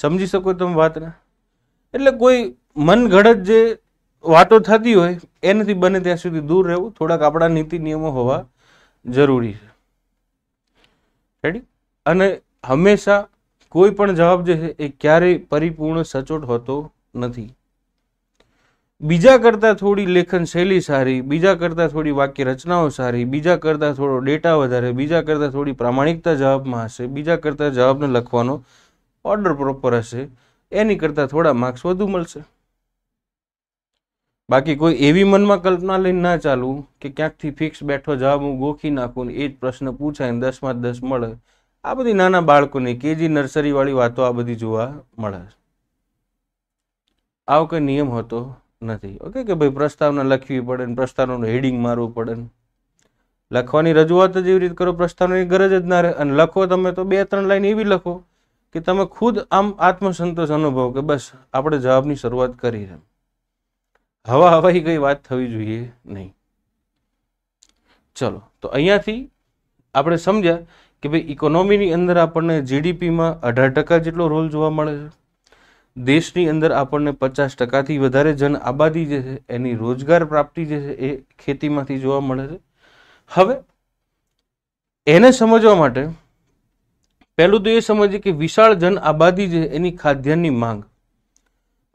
સમજી શકો તમે વાતને એટલે કોઈ મનગઢત જે વાતો થતી હોય એનાથી બને ત્યાં સુધી દૂર રહેવું થોડાક આપણા નીતિ નિયમો હોવા જરૂરી છે રેડી અને હંમેશા કોઈ પણ જવાબ જે છે એ ક્યારેય પરિપૂર્ણ સચોટ હોતો નથી બીજા કરતાં થોડી લેખન શૈલી સારી બીજા કરતાં થોડી વાક્ય રચનાઓ સારી બીજા કરતાં થોડો ડેટા વધારે બીજા કરતાં થોડી પ્રામાણિકતા જવાબમાં હશે બીજા કરતાં જવાબને લખવાનો ઓર્ડર પ્રોપર હશે એની કરતાં થોડા માર્ક્સ વધુ મળશે બાકી કોઈ એવી મનમાં કલ્પના લઈને ના ચાલવું કે ક્યાંકથી ફિક્સ બેઠો જવાબ હું ગોખી નાખું એ જ પ્રશ્ન પૂછાય ને દસમાં દસ મળે આ બધી નાના બાળકોને કેજી નર્સરીવાળી વાતો આ બધી જોવા મળે આવો કંઈ નિયમ હોતો નથી ઓકે કે ભાઈ પ્રસ્તાવના લખવી પડે ને પ્રસ્તાવનાનું હેડિંગ મારવું પડે ને લખવાની રજૂઆત જ એવી રીતે કરો પ્રસ્તાવની ગરજ જ ના રહે અને લખો તમે તો બે ત્રણ લાઈન એવી લખો કે તમે ખુદ આમ આત્મસંતોષ અનુભવો કે બસ આપણે જવાબની શરૂઆત કરી છે હવા હવાઈ કઈ વાત થવી જોઈએ નહીં ચલો તો અહીંયાથી આપણે સમજ્યા કે ભાઈ ઇકોનોમીની અંદર આપણને જીડીપીમાં અઢાર ટકા જેટલો રોલ જોવા મળે છે દેશની અંદર આપણને પચાસ ટકાથી વધારે જન આબાદી જે છે એની રોજગાર પ્રાપ્તિ જે છે એ ખેતીમાંથી જોવા મળે છે હવે એને સમજવા માટે પહેલું તો એ સમજીએ કે વિશાળ જન આબાદી છે એની ખાદ્યાન્નની માંગ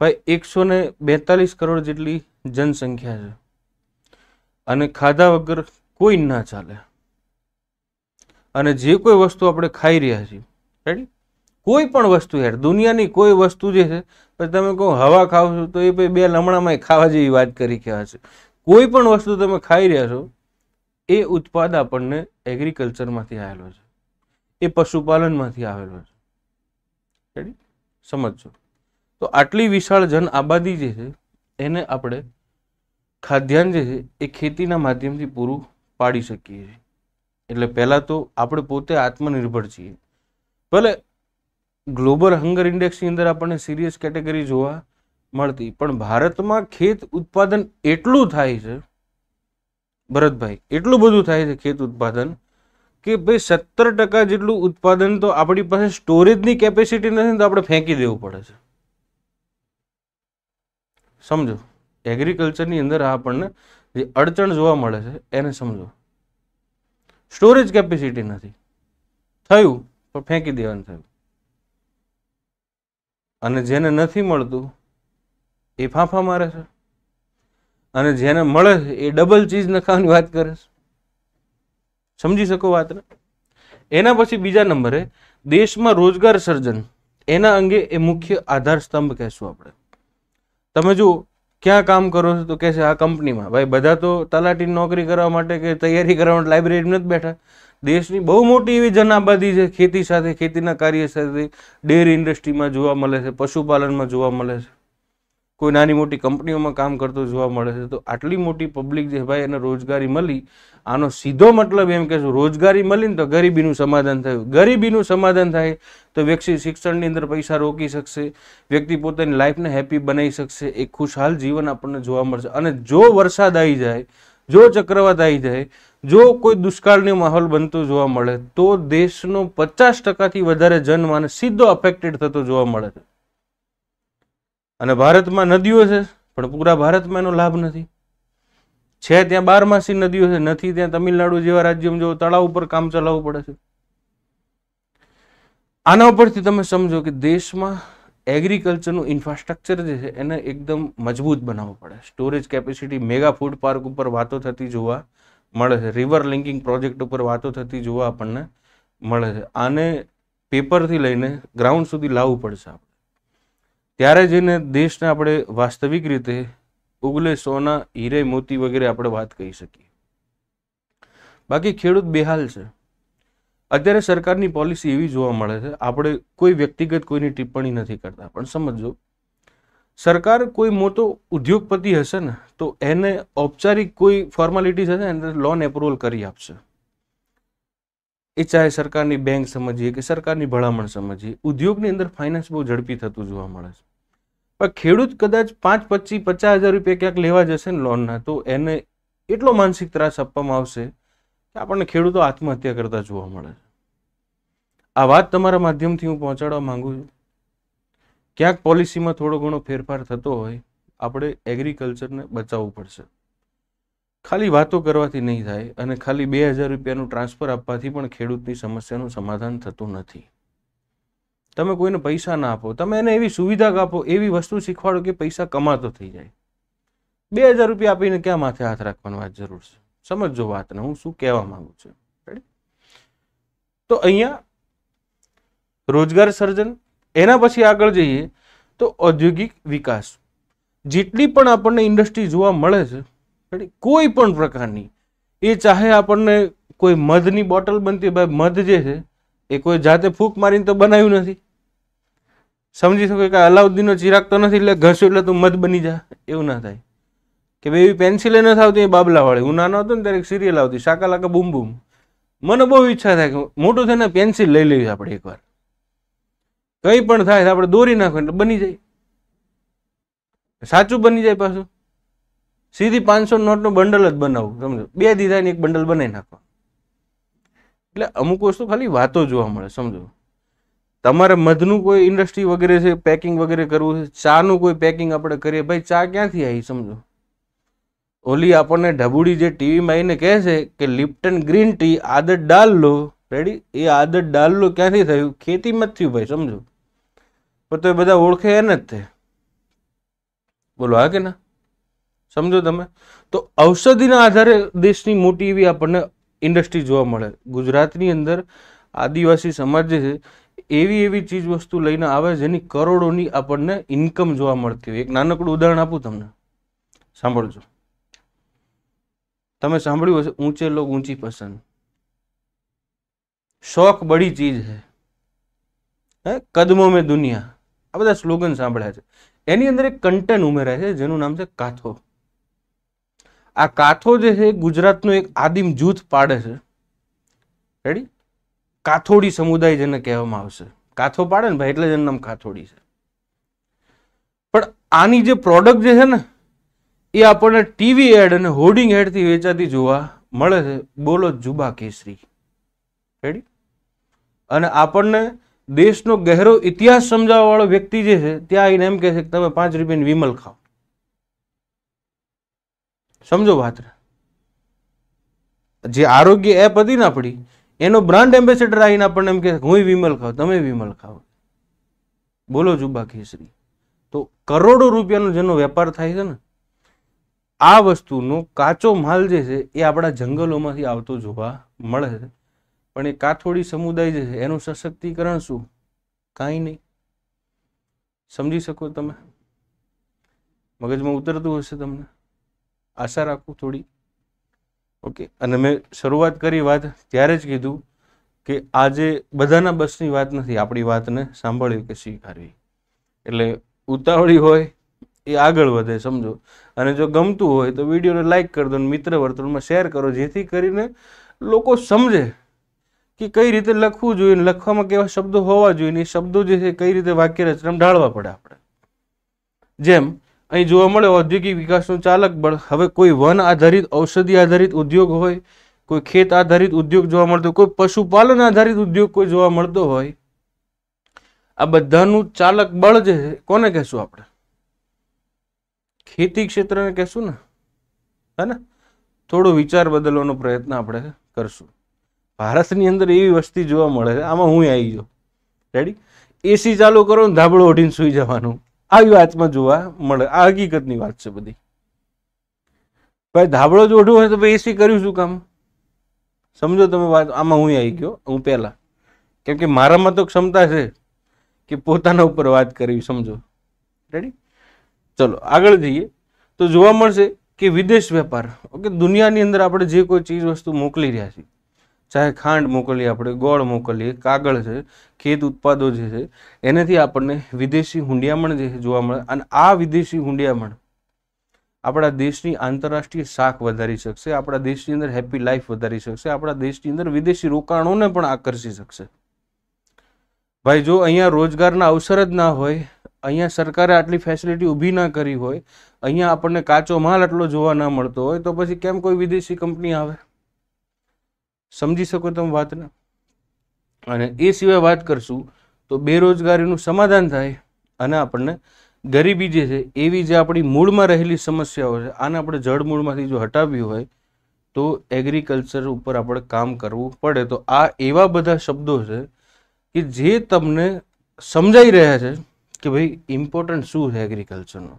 ભાઈ એકસો ને બેતાલીસ કરોડ જેટલી જનસંખ્યા છે અને ખાધા વગર કોઈ ના ચાલે અને જે કોઈ વસ્તુ આપણે ખાઈ રહ્યા છીએ રેડી કોઈ પણ વસ્તુ યાર દુનિયાની કોઈ વસ્તુ જે છે પછી તમે કહો હવા ખાવ છો તો એ ભાઈ બે લમણામાં ખાવા જેવી વાત કરી કહેવા છે કોઈ પણ વસ્તુ તમે ખાઈ રહ્યા છો એ ઉત્પાદ આપણને એગ્રીકલ્ચરમાંથી આવેલો છે એ પશુપાલનમાંથી આવેલો છે સમજજો તો આટલી વિશાળ જન આબાદી જે છે એને આપણે ખાદ્યાન્ન જે છે એ ખેતીના માધ્યમથી પૂરું પાડી શકીએ છીએ એટલે પહેલાં તો આપણે પોતે આત્મનિર્ભર છીએ ભલે ગ્લોબલ હંગર ઇન્ડેક્સની અંદર આપણને સિરિયસ કેટેગરી જોવા મળતી પણ ભારતમાં ખેત ઉત્પાદન એટલું થાય છે ભરતભાઈ એટલું બધું થાય છે ખેત ઉત્પાદન કે ભાઈ સત્તર ટકા જેટલું ઉત્પાદન તો આપણી પાસે સ્ટોરેજની કેપેસિટી નથી તો આપણે ફેંકી દેવું પડે છે સમજો એગ્રીકલ્ચરની અંદર આપણને જે અડચણ જોવા મળે છે એને સમજો સ્ટોરેજ કેપેસિટી નથી થયું પણ ફેંકી દેવાનું થયું અને જેને નથી મળતું એ ફાંફા મારે છે અને જેને મળે છે એ ડબલ ચીજ નખાવાની વાત કરે છે સમજી શકો વાતને એના પછી બીજા નંબરે દેશમાં રોજગાર સર્જન એના અંગે એ મુખ્ય આધાર સ્તંભ કહેશું આપણે તમે જુઓ ક્યાં કામ કરો છો તો કહેશે આ કંપનીમાં ભાઈ બધા તો તલાટીની નોકરી કરવા માટે કે તૈયારી કરવા માટે લાઇબ્રેરી નથી બેઠા દેશની બહુ મોટી એવી જનાબાદી છે ખેતી સાથે ખેતીના કાર્ય સાથે ડેરી ઇન્ડસ્ટ્રીમાં જોવા મળે છે પશુપાલનમાં જોવા મળે છે કોઈ નાની મોટી કંપનીઓમાં કામ કરતો જોવા મળે છે તો આટલી મોટી પબ્લિક જે ભાઈ એને રોજગારી મળી આનો સીધો મતલબ એમ કે રોજગારી મળીને તો ગરીબીનું સમાધાન થયું ગરીબીનું સમાધાન થાય તો વ્યક્તિ શિક્ષણની અંદર પૈસા રોકી શકશે વ્યક્તિ પોતાની લાઈફને હેપી બનાવી શકશે એ ખુશહાલ જીવન આપણને જોવા મળશે અને જો વરસાદ આવી જાય જો ચક્રવાત આવી જાય જો કોઈ દુષ્કાળનો માહોલ બનતો જોવા મળે તો દેશનો પચાસ ટકાથી વધારે જનમાનસ સીધો અફેક્ટેડ થતો જોવા મળે છે અને ભારતમાં નદીઓ છે પણ પૂરા ભારતમાં એનો લાભ નથી છે ત્યાં બારમાસી નદીઓ છે નથી ત્યાં તમિલનાડુ જેવા રાજ્યમાં જો તળાવ ઉપર કામ ચલાવવું પડે છે આના ઉપરથી તમે સમજો કે દેશમાં એગ્રીકલ્ચરનું ઇન્ફ્રાસ્ટ્રક્ચર જે છે એને એકદમ મજબૂત બનાવવું પડે storage capacity mega food park ઉપર વાતો થતી જોવા મળે છે રિવર લિંકિંગ પ્રોજેક્ટ ઉપર વાતો થતી જોવા આપણને મળે છે આને પેપરથી લઈને ગ્રાઉન્ડ સુધી લાવવું પડશે આપણે ત્યારે જઈને દેશને આપણે વાસ્તવિક રીતે ઉગલે સોના હીરે મોતી વગેરે આપણે વાત કહી શકીએ બાકી ખેડૂત બેહાલ છે અત્યારે સરકારની પોલિસી એવી જોવા મળે છે આપણે કોઈ વ્યક્તિગત કોઈની ટિપ્પણી નથી કરતા પણ સમજો સરકાર કોઈ મોટો ઉદ્યોગપતિ હશે ને તો એને ઔપચારિક કોઈ ફોર્માલિટીઝ હશે એને લોન એપ્રુવલ કરી આપશે એ ચાહે સરકારની બેંક સમજીએ કે સરકારની ભલામણ સમજીએ ઉદ્યોગની અંદર ફાઇનાન્સ બહુ ઝડપી થતું જોવા મળે છે પણ ખેડૂત કદાચ પાંચ પચીસ પચાસ હજાર રૂપિયા ક્યાંક લેવા જશે ને લોનના તો એને એટલો માનસિક ત્રાસ આપવામાં આવશે કે આપણને ખેડૂતો આત્મહત્યા કરતા જોવા મળે છે આ વાત તમારા માધ્યમથી હું પહોંચાડવા માંગુ છું ક્યાંક પોલિસીમાં થોડો ઘણો ફેરફાર થતો હોય આપણે એગ્રીકલ્ચરને બચાવવું પડશે ખાલી વાતો કરવાથી નહીં થાય અને ખાલી બે હજાર રૂપિયાનું ટ્રાન્સફર આપવાથી પણ ખેડૂતની સમસ્યાનું સમાધાન થતું નથી તમે કોઈને પૈસા ના આપો તમે એને એવી સુવિધા આપો એવી વસ્તુ શીખવાડો કે પૈસા કમાતો થઈ જાય બે હજાર રૂપિયા આપીને ક્યાં માથે હાથ રાખવાની વાત જરૂર છે સમજો વાતને હું શું કહેવા માંગુ છું તો અહીંયા રોજગાર સર્જન એના પછી આગળ જઈએ તો ઔદ્યોગિક વિકાસ જેટલી પણ આપણને ઇન્ડસ્ટ્રી જોવા મળે છે કોઈ પણ પ્રકારની એ ચાહે આપણને કોઈ મધની બોટલ બનતી હોય મધ જે છે એ કોઈ જાતે ફૂંક મારીને તો બનાવ્યું નથી સમજી શકો કે અલાઉદ્દીનનો ચિરાગ તો નથી એટલે ઘસું એટલે તું મધ બની જા એવું ના થાય કે ભાઈ એવી પેન્સિલે ન આવતી એ બાબલાવાળી હું નાનો હતો ને ત્યારે સિરિયલ આવતી શાકા લાકા બૂમ બૂમ મને બહુ ઈચ્છા થાય કે મોટું થઈને પેન્સિલ લઈ લેવી આપણે એકવાર કંઈ પણ થાય આપણે દોરી નાખો એટલે બની જાય સાચું બની જાય પાછું સીધી પાંચસો નોટનું બંડલ જ બનાવવું સમજો બે દીધા એક બંડલ બનાવી નાખો એટલે અમુક વસ્તુ ખાલી વાતો જોવા મળે સમજો તમારે મધનું કોઈ ઇન્ડસ્ટ્રી વગેરે છે પેકિંગ વગેરે કરવું છે ચાનું કોઈ પેકિંગ આપણે કરીએ ભાઈ ચા ક્યાંથી આવી સમજો ઓલી આપણને ઢબુડી જે ટીવીમાં આવીને કહે છે કે લિપ્ટન ગ્રીન ટી આદત ડાલ લો રેડી એ આદત ડાલ લો ક્યાંથી થયું ખેતીમાં જ થયું ભાઈ સમજો પણ તો એ બધા ઓળખે એને જ તે બોલો હા કે ના સમજો તમે તો ઔષધિના આધારે દેશની મોટી એવી આપણને ઇન્ડસ્ટ્રી જોવા મળે ગુજરાતની અંદર આદિવાસી સમાજ જે છે એવી એવી ચીજ વસ્તુ લઈને આવે જેની કરોડોની આપણને ઇન્કમ જોવા મળતી હોય એક નાનકડું ઉદાહરણ આપું તમને સાંભળજો તમે સાંભળ્યું હશે ઊંચે લોક ઊંચી પસંદ શોખ બડી ચીજ હે હે કદમો મેં દુનિયા આ બધા સ્લોગન સાંભળ્યા છે એની અંદર એક કન્ટેન્ટ ઉમેરાય છે જેનું નામ છે કાથો આ કાથો જે છે ગુજરાતનું એક આદિમ જૂથ પાડે છે રેડી કાથોડી સમુદાય જેને કહેવામાં આવશે કાથો પાડે ને ભાઈ એટલે જ નામ કાથોડી છે પણ આની જે પ્રોડક્ટ જે છે ને એ આપણને ટીવી એડ અને હોર્ડિંગ એડથી વેચાતી જોવા મળે છે બોલો જુબા કેસરી રેડી અને આપણને દેશનો ગહેરો ઇતિહાસ સમજાવવાવાળો વ્યક્તિ જે છે ત્યાં આવીને એમ કહે છે કે તમે પાંચ રૂપિયાની વિમલ ખાઓ સમજો વાત જે આરોગ્ય એપ હતી ને આપણી એનો બ્રાન્ડ એમ્બેસેડર આવીને આપણને એમ કે હું વિમલ ખાવ તમે વિમલ ખાવ બોલો જુબા ખીસરી તો કરોડો રૂપિયાનો જેનો વેપાર થાય છે ને આ વસ્તુનો કાચો માલ જે છે એ આપણા જંગલોમાંથી આવતો જોવા મળે છે પણ એ કાથોડી સમુદાય જે છે એનું સશક્તિકરણ શું કાંઈ નહીં સમજી શકો તમે મગજમાં ઉતરતું હશે તમને આશા રાખું થોડી ઓકે અને મેં શરૂઆત કરી વાત ત્યારે જ કીધું કે આજે બધાના બસની વાત નથી આપણી વાતને સાંભળવી કે સ્વીકારવી એટલે ઉતાવળી હોય એ આગળ વધે સમજો અને જો ગમતું હોય તો વિડીયોને લાઇક કરી દો અને મિત્ર વર્તુળમાં શેર કરો જેથી કરીને લોકો સમજે કે કઈ રીતે લખવું જોઈએ લખવામાં કેવા શબ્દો હોવા જોઈએ એ શબ્દો જે છે કઈ રીતે વાક્ય રચના ઢાળવા પડે આપણે જેમ અહીં જોવા મળે ઔદ્યોગિક વિકાસનું ચાલક બળ હવે કોઈ વન આધારિત ઔષધિ આધારિત ઉદ્યોગ હોય કોઈ ખેત આધારિત ઉદ્યોગ જોવા મળતો કોઈ પશુપાલન આધારિત ઉદ્યોગ કોઈ જોવા મળતો હોય આ બધાનું ચાલક બળ જે છે કોને કહેશું આપણે ખેતી ક્ષેત્રને કહેશું ને હે ને થોડો વિચાર બદલવાનો પ્રયત્ન આપણે કરશું ભારતની અંદર એવી વસ્તી જોવા મળે છે આમાં હું આવી જાઉં રેડી એસી ચાલુ કરો ને ધાબળો ઓઢીને સૂઈ જવાનું આવી વાતમાં જોવા મળે આ હકીકતની વાત છે બધી ભાઈ ધાબળો જ હોય તો ભાઈ એસી કર્યું શું કામ સમજો તમે વાત આમાં હું આવી ગયો હું પહેલાં કેમ કે મારામાં તો ક્ષમતા છે કે પોતાના ઉપર વાત કરવી સમજો રેડી ચલો આગળ જઈએ તો જોવા મળશે કે વિદેશ વેપાર ઓકે દુનિયાની અંદર આપણે જે કોઈ ચીજ વસ્તુ મોકલી રહ્યા છીએ ચાહે ખાંડ મોકલીએ આપણે ગોળ મોકલીએ કાગળ છે ખેત ઉત્પાદો જે છે એનાથી આપણને વિદેશી હુંડિયામણ જે જોવા મળે અને આ વિદેશી હુંડિયામણ આપણા દેશની આંતરરાષ્ટ્રીય શાખ વધારી શકશે આપણા દેશની અંદર હેપી લાઈફ વધારી શકશે આપણા દેશની અંદર વિદેશી રોકાણોને પણ આકર્ષી શકશે ભાઈ જો અહીંયા રોજગારના અવસર જ ના હોય અહીંયા સરકારે આટલી ફેસિલિટી ઊભી ના કરી હોય અહીંયા આપણને કાચો માલ આટલો જોવા ના મળતો હોય તો પછી કેમ કોઈ વિદેશી કંપની આવે સમજી શકો તમે વાતને અને એ સિવાય વાત કરશું તો બેરોજગારીનું સમાધાન થાય અને આપણને ગરીબી જે છે એવી જે આપણી મૂળમાં રહેલી સમસ્યાઓ છે આને આપણે જળ મૂળમાંથી જો હટાવવી હોય તો એગ્રીકલ્ચર ઉપર આપણે કામ કરવું પડે તો આ એવા બધા શબ્દો છે કે જે તમને સમજાઈ રહ્યા છે કે ભાઈ ઇમ્પોર્ટન્ટ શું છે એગ્રીકલ્ચરનું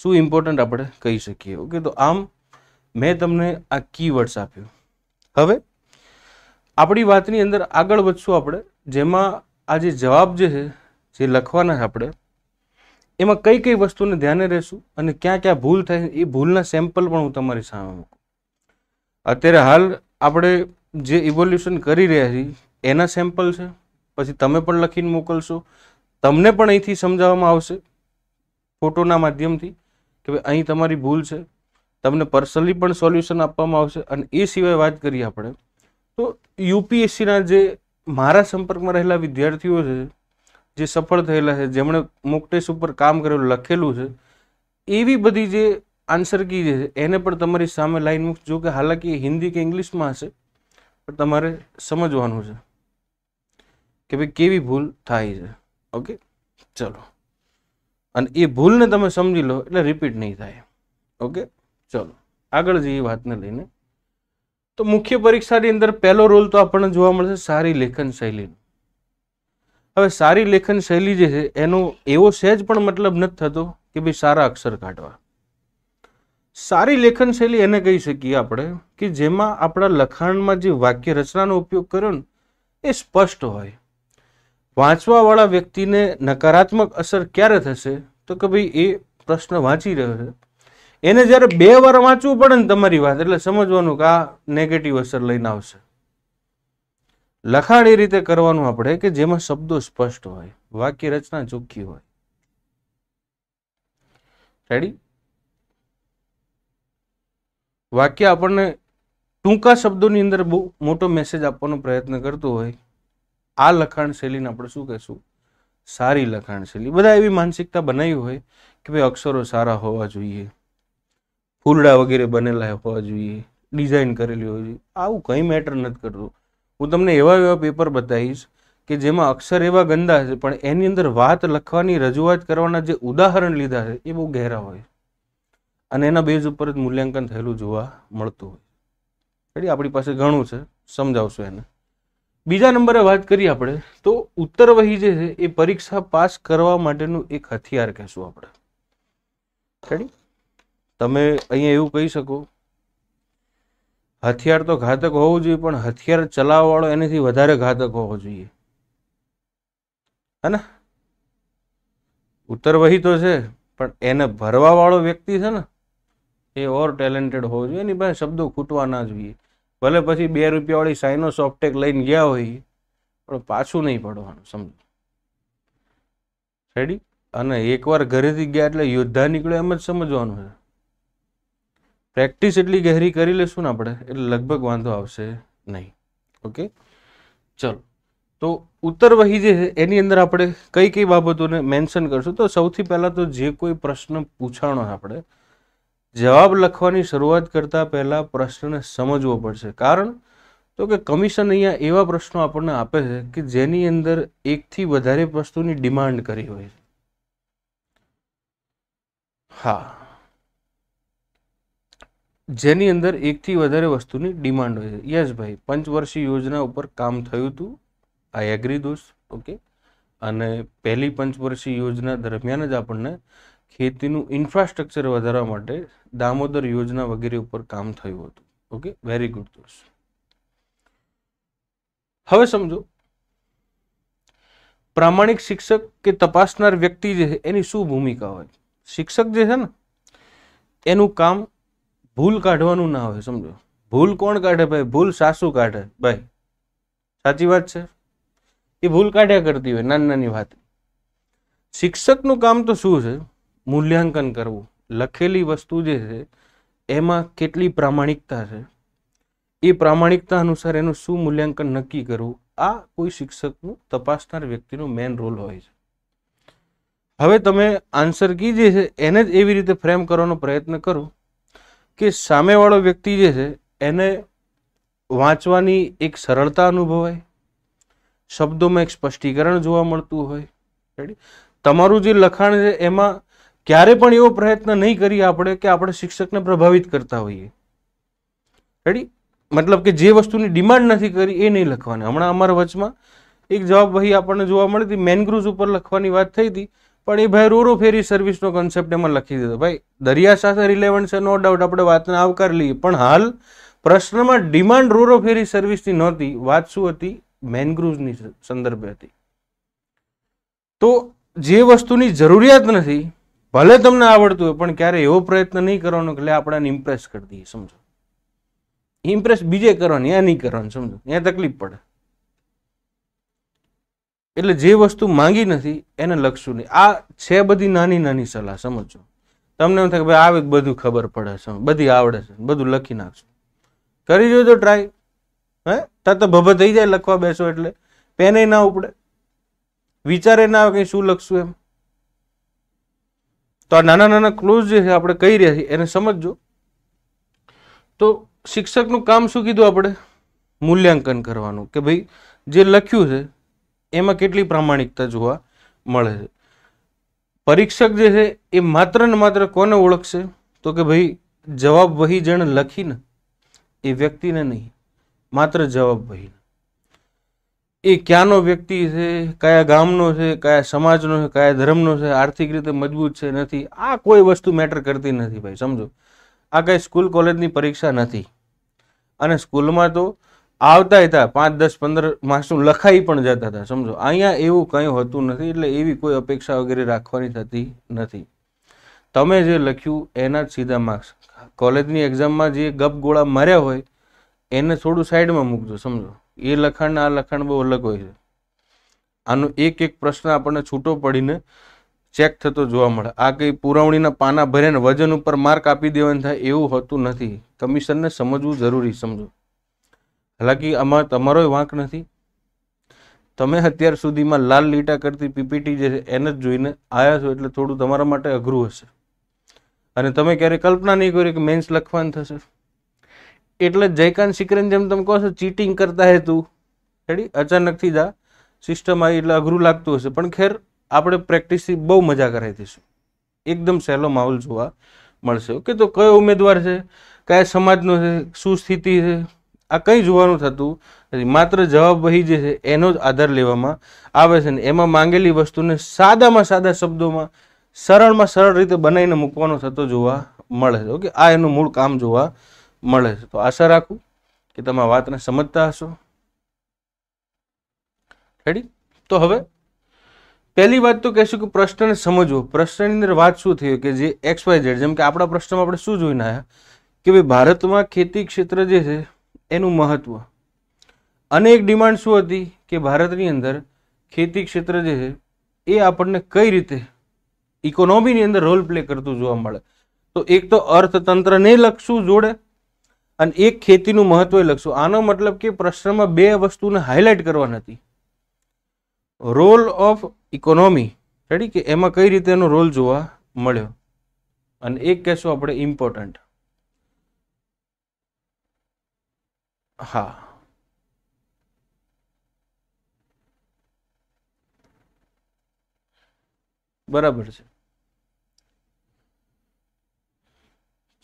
શું ઇમ્પોર્ટન્ટ આપણે કહી શકીએ ઓકે તો આમ મેં તમને આ કીવર્ડ્સ આપ્યું હવે આપણી વાતની અંદર આગળ વધશું આપણે જેમાં આ જે જવાબ જે છે જે લખવાના આપણે એમાં કઈ કઈ વસ્તુને ધ્યાને રહેશું અને ક્યાં ક્યાં ભૂલ થાય એ ભૂલના સેમ્પલ પણ હું તમારી સામે મૂકું અત્યારે હાલ આપણે જે ઇવોલ્યુશન કરી રહ્યા છીએ એના સેમ્પલ છે પછી તમે પણ લખીને મોકલશો તમને પણ અહીંથી સમજાવવામાં આવશે ફોટોના માધ્યમથી કે ભાઈ અહીં તમારી ભૂલ છે તમને પર્સનલી પણ સોલ્યુશન આપવામાં આવશે અને એ સિવાય વાત કરીએ આપણે તો યુપીએસસીના જે મારા સંપર્કમાં રહેલા વિદ્યાર્થીઓ છે જે સફળ થયેલા છે જેમણે મુકટેસ ઉપર કામ કરેલું લખેલું છે એવી બધી જે આન્સર કી છે એને પણ તમારી સામે લાઈન મૂકજો કે હાલાકી હિન્દી કે ઇંગ્લિશમાં હશે પણ તમારે સમજવાનું છે કે ભાઈ કેવી ભૂલ થાય છે ઓકે ચલો અને એ ભૂલને તમે સમજી લો એટલે રિપીટ નહીં થાય ઓકે ચલો આગળ જઈએ વાતને લઈને તો મુખ્ય પરીક્ષાની અંદર પહેલો રોલ તો આપણને જોવા મળશે સારી લેખન શૈલીનો હવે સારી લેખન શૈલી જે છે એનો એવો સહેજ પણ મતલબ નથી થતો કે ભાઈ સારા અક્ષર કાઢવા સારી લેખન શૈલી એને કહી શકીએ આપણે કે જેમાં આપણા લખાણમાં જે વાક્ય રચનાનો ઉપયોગ કર્યો ને એ સ્પષ્ટ હોય વાંચવાવાળા વ્યક્તિને નકારાત્મક અસર ક્યારે થશે તો કે ભાઈ એ પ્રશ્ન વાંચી રહ્યો છે એને જ્યારે બે વાર વાંચવું પડે ને તમારી વાત એટલે સમજવાનું કે આ નેગેટિવ અસર લઈને આવશે લખાણ એ રીતે કરવાનું આપણે કે જેમાં શબ્દો સ્પષ્ટ હોય વાક્ય રચના ચોખ્ખી હોય રેડી વાક્ય આપણને ટૂંકા શબ્દોની અંદર બહુ મોટો મેસેજ આપવાનો પ્રયત્ન કરતો હોય આ લખાણ શૈલીને આપણે શું કહેશું સારી લખાણ શૈલી બધા એવી માનસિકતા બનાવી હોય કે ભાઈ અક્ષરો સારા હોવા જોઈએ ફૂલડા વગેરે બનેલા હોવા જોઈએ ડિઝાઇન કરેલી હોવી જોઈએ આવું કંઈ મેટર નથી કરતું હું તમને એવા એવા પેપર બતાવીશ કે જેમાં અક્ષર એવા ગંદા છે પણ એની અંદર વાત લખવાની રજૂઆત કરવાના જે ઉદાહરણ લીધા છે એ બહુ ગહેરા હોય અને એના બેઝ ઉપર જ મૂલ્યાંકન થયેલું જોવા મળતું હોય એટલે આપણી પાસે ઘણું છે સમજાવશું એને બીજા નંબરે વાત કરીએ આપણે તો ઉત્તરવહી જે છે એ પરીક્ષા પાસ કરવા માટેનું એક હથિયાર કહેશું આપણે તમે અહીંયા એવું કહી શકો હથિયાર તો ઘાતક હોવું જોઈએ પણ હથિયાર ચલાવવાળો એનાથી વધારે ઘાતક હોવો જોઈએ હે ઉત્તર વહી તો છે પણ એને ભરવાવાળો વ્યક્તિ છે ને એ ઓર ટેલેન્ટેડ હોવો જોઈએ એની પાસે શબ્દો ખૂટવા ના જોઈએ ભલે પછી બે રૂપિયાવાળી સાઇનો સોફ્ટેક લઈને ગયા હોય પણ પાછું નહીં પડવાનું સમજો રેડી અને એકવાર ઘરેથી ગયા એટલે યોદ્ધા નીકળ્યો એમ જ સમજવાનું છે પ્રેક્ટિસ એટલી ગહેરી કરી લેશું ને આપણે એટલે લગભગ વાંધો આવશે નહીં ઓકે ચલો તો ઉત્તર વહી જે છે એની અંદર આપણે કઈ કઈ બાબતોને મેન્શન કરશું તો સૌથી પહેલાં તો જે કોઈ પ્રશ્ન પૂછાણો આપણે જવાબ લખવાની શરૂઆત કરતાં પહેલાં પ્રશ્નને સમજવો પડશે કારણ તો કે કમિશન અહીંયા એવા પ્રશ્નો આપણને આપે છે કે જેની અંદર એકથી વધારે વસ્તુની ડિમાન્ડ કરી હોય હા જેની અંદર એકથી વધારે વસ્તુની ડિમાન્ડ હોય છે યસ ભાઈ પંચવર્ષીય યોજના ઉપર કામ થયું હતું આઈ એગ્રી દોસ્ત ઓકે અને પહેલી પંચવર્ષીય યોજના દરમિયાન જ આપણને ખેતીનું ઇન્ફ્રાસ્ટ્રક્ચર વધારવા માટે દામોદર યોજના વગેરે ઉપર કામ થયું હતું ઓકે વેરી ગુડ દોસ્ત હવે સમજો પ્રામાણિક શિક્ષક કે તપાસનાર વ્યક્તિ જે છે એની શું ભૂમિકા હોય શિક્ષક જે છે ને એનું કામ ભૂલ કાઢવાનું ના હોય સમજો ભૂલ કોણ કાઢે ભાઈ ભૂલ સાસુ કાઢે ભાઈ સાચી વાત છે એ ભૂલ કાઢ્યા કરતી હોય નાની નાની વાત શિક્ષકનું કામ તો શું છે મૂલ્યાંકન કરવું લખેલી વસ્તુ જે છે એમાં કેટલી પ્રામાણિકતા છે એ પ્રામાણિકતા અનુસાર એનું શું મૂલ્યાંકન નક્કી કરવું આ કોઈ શિક્ષકનું તપાસનાર વ્યક્તિનો મેન રોલ હોય છે હવે તમે આન્સર કી જે છે એને જ એવી રીતે ફ્રેમ કરવાનો પ્રયત્ન કરો કે સામેવાળો વ્યક્તિ જે છે એને વાંચવાની એક સરળતા અનુભવાય શબ્દોમાં એક સ્પષ્ટીકરણ જોવા મળતું હોય રેડી તમારું જે લખાણ છે એમાં ક્યારે પણ એવો પ્રયત્ન નહીં કરીએ આપણે કે આપણે શિક્ષકને પ્રભાવિત કરતા હોઈએ રેડી મતલબ કે જે વસ્તુની ડિમાન્ડ નથી કરી એ નહીં લખવાની હમણાં અમારા વચમાં એક જવાબ ભાઈ આપણને જોવા મળી હતી મેનગ્રુઝ ઉપર લખવાની વાત થઈ હતી પણ એ ભાઈ રૂરો ફેરી સર્વિસનો કન્સેપ્ટ એમાં લખી દીધો ભાઈ દરિયા સાથે રિલેવન્ટ છે નો ડાઉટ આપણે વાતને આવકારી લઈએ પણ હાલ પ્રશ્નમાં ડિમાન્ડ રૂરો ફેરી સર્વિસની નહોતી વાત શું હતી મેનગ્રુવની સંદર્ભે હતી તો જે વસ્તુની જરૂરિયાત નથી ભલે તમને આવડતું હોય પણ ક્યારે એવો પ્રયત્ન નહીં કરવાનો કે આપણાને ઇમ્પ્રેસ કરી દઈએ સમજો ઇમ્પ્રેસ બીજે કરવાની આ નહીં કરવાની સમજો ત્યાં તકલીફ પડે એટલે જે વસ્તુ માંગી નથી એને લખશું નહીં આ છે બધી નાની નાની સલાહ સમજો તમને એમ થાય કે ભાઈ આવે બધું ખબર પડે છે બધી આવડે છે બધું લખી નાખશું કરી જોજો ટ્રાય હે ત્યાં તો ભભ થઈ જાય લખવા બેસો એટલે પેને ના ઉપડે વિચારે ના આવે કંઈ શું લખશું એમ તો આ નાના નાના ક્લોઝ જે છે આપણે કહી રહ્યા છીએ એને સમજજો તો શિક્ષકનું કામ શું કીધું આપણે મૂલ્યાંકન કરવાનું કે ભાઈ જે લખ્યું છે એમાં કેટલી પ્રામાણિકતા જોવા મળે છે પરીક્ષક જે છે એ માત્ર ને માત્ર કોને ઓળખશે તો કે ભાઈ જવાબ વહી જેણે લખીને એ વ્યક્તિને નહીં માત્ર જવાબ વહી એ ક્યાંનો વ્યક્તિ છે કયા ગામનો છે કયા સમાજનો છે કયા ધર્મનો છે આર્થિક રીતે મજબૂત છે નથી આ કોઈ વસ્તુ મેટર કરતી નથી ભાઈ સમજો આ કંઈ સ્કૂલ કોલેજની પરીક્ષા નથી અને સ્કૂલમાં તો આવતા હતા પાંચ દસ પંદર માર્ક્સનું લખાઈ પણ જતા હતા સમજો અહીંયા એવું કંઈ હોતું નથી એટલે એવી કોઈ અપેક્ષા વગેરે રાખવાની થતી નથી તમે જે લખ્યું એના જ સીધા માર્ક્સ કોલેજની એક્ઝામમાં જે ગપ ગોળા માર્યા હોય એને થોડું સાઈડમાં મૂકજો સમજો એ લખાણ આ લખાણ બહુ અલગ હોય છે આનો એક એક પ્રશ્ન આપણને છૂટો પડીને ચેક થતો જોવા મળે આ કંઈ પુરવણીના પાના ભરીને વજન ઉપર માર્ક આપી દેવાનું થાય એવું હોતું નથી કમિશનને સમજવું જરૂરી સમજો હાલાકી આમાં તમારોય વાંક નથી તમે અત્યાર સુધીમાં લાલ લીટા કરતી પીપીટી જે છે એને જ જોઈને આવ્યા છો એટલે થોડું તમારા માટે અઘરું હશે અને તમે ક્યારેય કલ્પના નહીં કરી કે મેન્સ લખવાનું થશે એટલે જયકાંત સિકરન જેમ તમે કહો છો ચીટિંગ કરતા હે તું અચાનકથી જ આ સિસ્ટમ આવી એટલે અઘરું લાગતું હશે પણ ખેર આપણે પ્રેક્ટિસથી બહુ મજા કરાવી દઈશું એકદમ સહેલો માહોલ જોવા મળશે ઓકે તો કયો ઉમેદવાર છે કયા સમાજનો છે શું સ્થિતિ છે આ કંઈ જોવાનું થતું માત્ર જવાબદારી જે છે એનો જ આધાર લેવામાં આવે છે ને એમાં માંગેલી વસ્તુને સાદામાં સાદા શબ્દોમાં સરળમાં સરળ રીતે બનાવીને મૂકવાનો થતો જોવા મળે છે ઓકે આ એનું મૂળ કામ જોવા મળે છે તો આશા રાખું કે તમે આ વાતને સમજતા હશો રેડી તો હવે પહેલી વાત તો કહેશું કે પ્રશ્નને સમજવો પ્રશ્નની અંદર વાત શું થયું કે જે એક્સ વાય ઝેડ જેમ કે આપણા પ્રશ્નમાં આપણે શું જોઈને આવ્યા કે ભાઈ ભારતમાં ખેતી ક્ષેત્ર જે છે એનું મહત્ત્વ અને એક ડિમાન્ડ શું હતી કે ભારતની અંદર ખેતી ક્ષેત્ર જે છે એ આપણને કઈ રીતે ઇકોનોમીની અંદર રોલ પ્લે કરતું જોવા મળે તો એક તો અર્થતંત્રને લખશું જોડે અને એક ખેતીનું મહત્વ લખશું આનો મતલબ કે પ્રશ્નમાં બે વસ્તુને હાઇલાઇટ કરવાની હતી રોલ ઓફ ઇકોનોમી રેડી કે એમાં કઈ રીતે એનો રોલ જોવા મળ્યો અને એક કહેશું આપણે ઇમ્પોર્ટન્ટ હા બરાબર છે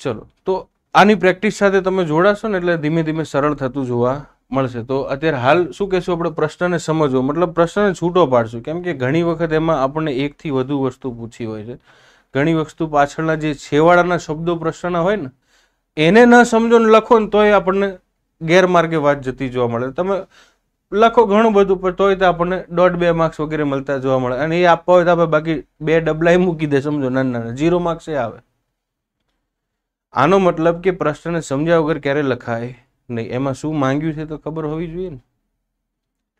ચલો તો આની પ્રેક્ટિસ સાથે તમે જોડાશો ને એટલે ધીમે ધીમે સરળ થતું જોવા મળશે તો અત્યારે હાલ શું કહેશું આપણે પ્રશ્નને સમજવો મતલબ પ્રશ્નને છૂટો પાડશું કેમ કે ઘણી વખત એમાં આપણને એકથી વધુ વસ્તુ પૂછી હોય છે ઘણી વસ્તુ પાછળના જે છેવાડાના શબ્દો પ્રશ્નના હોય ને એને ન સમજો ને લખો ને તોય આપણને ગેરમાર્ગે વાત જતી જોવા મળે તમે લખો ઘણું બધું પણ તોય તો આપણને દોઢ બે માર્ક્સ વગેરે મળતા જોવા મળે અને એ આપવા હોય તો આપણે બાકી બે ડબલાઈ મૂકી દે સમજો નાના નાના ઝીરો માર્ક્સ એ આવે આનો મતલબ કે પ્રશ્નને સમજ્યા વગર ક્યારે લખાય નહીં એમાં શું માંગ્યું છે તો ખબર હોવી જોઈએ ને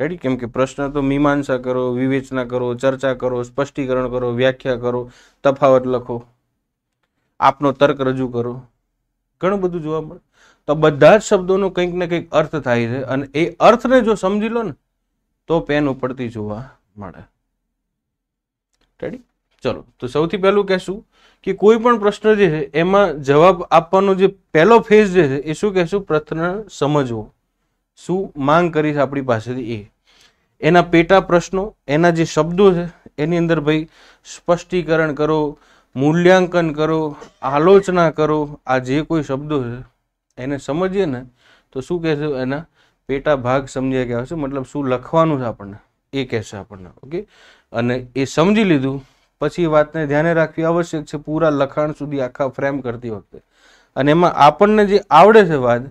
રેડી કેમ કે પ્રશ્ન તો મીમાંસા કરો વિવેચના કરો ચર્ચા કરો સ્પષ્ટીકરણ કરો વ્યાખ્યા કરો તફાવત લખો આપનો તર્ક રજૂ કરો ઘણું બધું જોવા મળે તો બધા જ શબ્દોનો કંઈક ને કંઈક અર્થ થાય છે અને એ અર્થને જો સમજી લો ને તો પેન ઉપડતી જોવા મળે રેડી ચલો તો સૌથી પહેલું કહેશું કે કોઈ પણ પ્રશ્ન જે છે એમાં જવાબ આપવાનો જે પહેલો ફેઝ જે છે એ શું કહેશું પ્રશ્ન સમજવો શું માંગ કરીશ આપણી પાસેથી એ એના પેટા પ્રશ્નો એના જે શબ્દો છે એની અંદર ભાઈ સ્પષ્ટીકરણ કરો મૂલ્યાંકન કરો આલોચના કરો આ જે કોઈ શબ્દો છે એને સમજીએ ને તો શું કહેશે એના પેટા ભાગ સમજ્યા ગયા આવશે મતલબ શું લખવાનું છે આપણને એ કહેશે આપણને ઓકે અને એ સમજી લીધું પછી વાતને ધ્યાને રાખવી આવશ્યક છે પૂરા લખાણ સુધી આખા ફ્રેમ કરતી વખતે અને એમાં આપણને જે આવડે છે વાત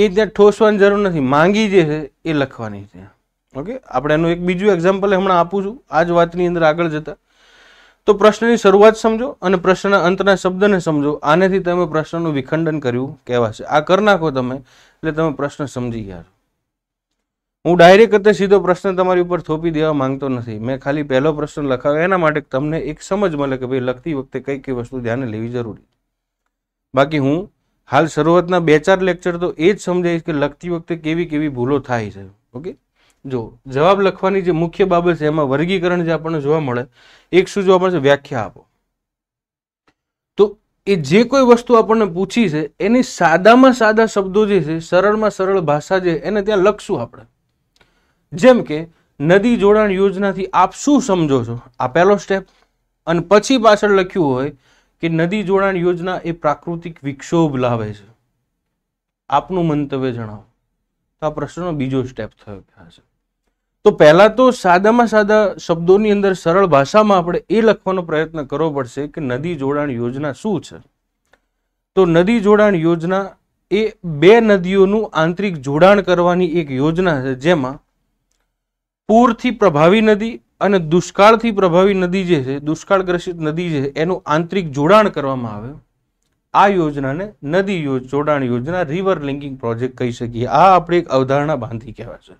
એ ત્યાં ઠોસવાની જરૂર નથી માંગી જે છે એ લખવાની છે ઓકે આપણે એનું એક બીજું એક્ઝામ્પલ હમણાં આપું છું આ જ વાતની અંદર આગળ જતાં તો પ્રશ્નની શરૂઆત સમજો અને પ્રશ્નના અંતના શબ્દને સમજો આનેથી તમે પ્રશ્નનું વિખંડન કર્યું કહેવાશે આ કરી નાખો તમે એટલે તમે પ્રશ્ન સમજી ગયા છો હું ડાયરેક્ટ અત્યારે સીધો પ્રશ્ન તમારી ઉપર થોપી દેવા માંગતો નથી મેં ખાલી પહેલો પ્રશ્ન લખાવ્યો એના માટે તમને એક સમજ મળે કે ભાઈ લખતી વખતે કઈ કઈ વસ્તુ ધ્યાને લેવી જરૂરી બાકી હું હાલ શરૂઆતના બે ચાર લેક્ચર તો એ જ સમજાવીશ કે લખતી વખતે કેવી કેવી ભૂલો થાય છે ઓકે જો જવાબ લખવાની જે મુખ્ય બાબત છે એમાં વર્ગીકરણ જે આપણને જોવા મળે એક શું જોવા મળે છે વ્યાખ્યા આપો તો એ જે કોઈ વસ્તુ આપણને પૂછી છે એની સાદામાં સાદા શબ્દો જે છે સરળમાં સરળ ભાષા જે એને ત્યાં લખશું આપણે જેમ કે નદી જોડાણ યોજનાથી આપ શું સમજો છો આ પહેલો સ્ટેપ અને પછી પાછળ લખ્યું હોય કે નદી જોડાણ યોજના એ પ્રાકૃતિક વિક્ષોભ લાવે છે આપનું મંતવ્ય જણાવો તો આ પ્રશ્નનો બીજો સ્ટેપ થયો છે તો પહેલા તો સાદામાં સાદા શબ્દોની અંદર સરળ ભાષામાં આપણે એ લખવાનો પ્રયત્ન કરવો પડશે કે નદી જોડાણ યોજના શું છે તો નદી જોડાણ યોજના એ બે નદીઓનું આંતરિક જોડાણ કરવાની એક યોજના છે જેમાં પૂરથી પ્રભાવી નદી અને દુષ્કાળથી પ્રભાવી નદી જે છે દુષ્કાળગ્રસિત નદી જે છે એનું આંતરિક જોડાણ કરવામાં આવે આ યોજનાને નદી જોડાણ યોજના રિવર લિંકિંગ પ્રોજેક્ટ કહી શકીએ આ આપણે એક અવધારણા બાંધી કહેવાય છે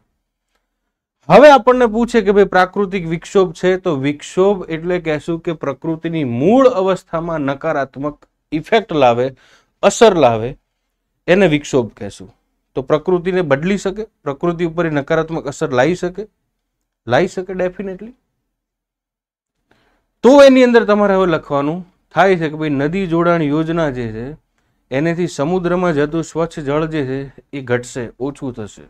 હવે આપણને પૂછે કે ભાઈ પ્રાકૃતિક વિક્ષોભ છે તો વિક્ષોભ એટલે કહેશું કે પ્રકૃતિની મૂળ અવસ્થામાં નકારાત્મક ઇફેક્ટ લાવે અસર લાવે એને વિક્ષોભ કહેશું તો પ્રકૃતિને બદલી શકે પ્રકૃતિ ઉપર નકારાત્મક અસર લાવી શકે લાવી શકે ડેફિનેટલી તો એની અંદર તમારે હવે લખવાનું થાય છે કે ભાઈ નદી જોડાણ યોજના જે છે એનેથી સમુદ્રમાં જતું સ્વચ્છ જળ જે છે એ ઘટશે ઓછું થશે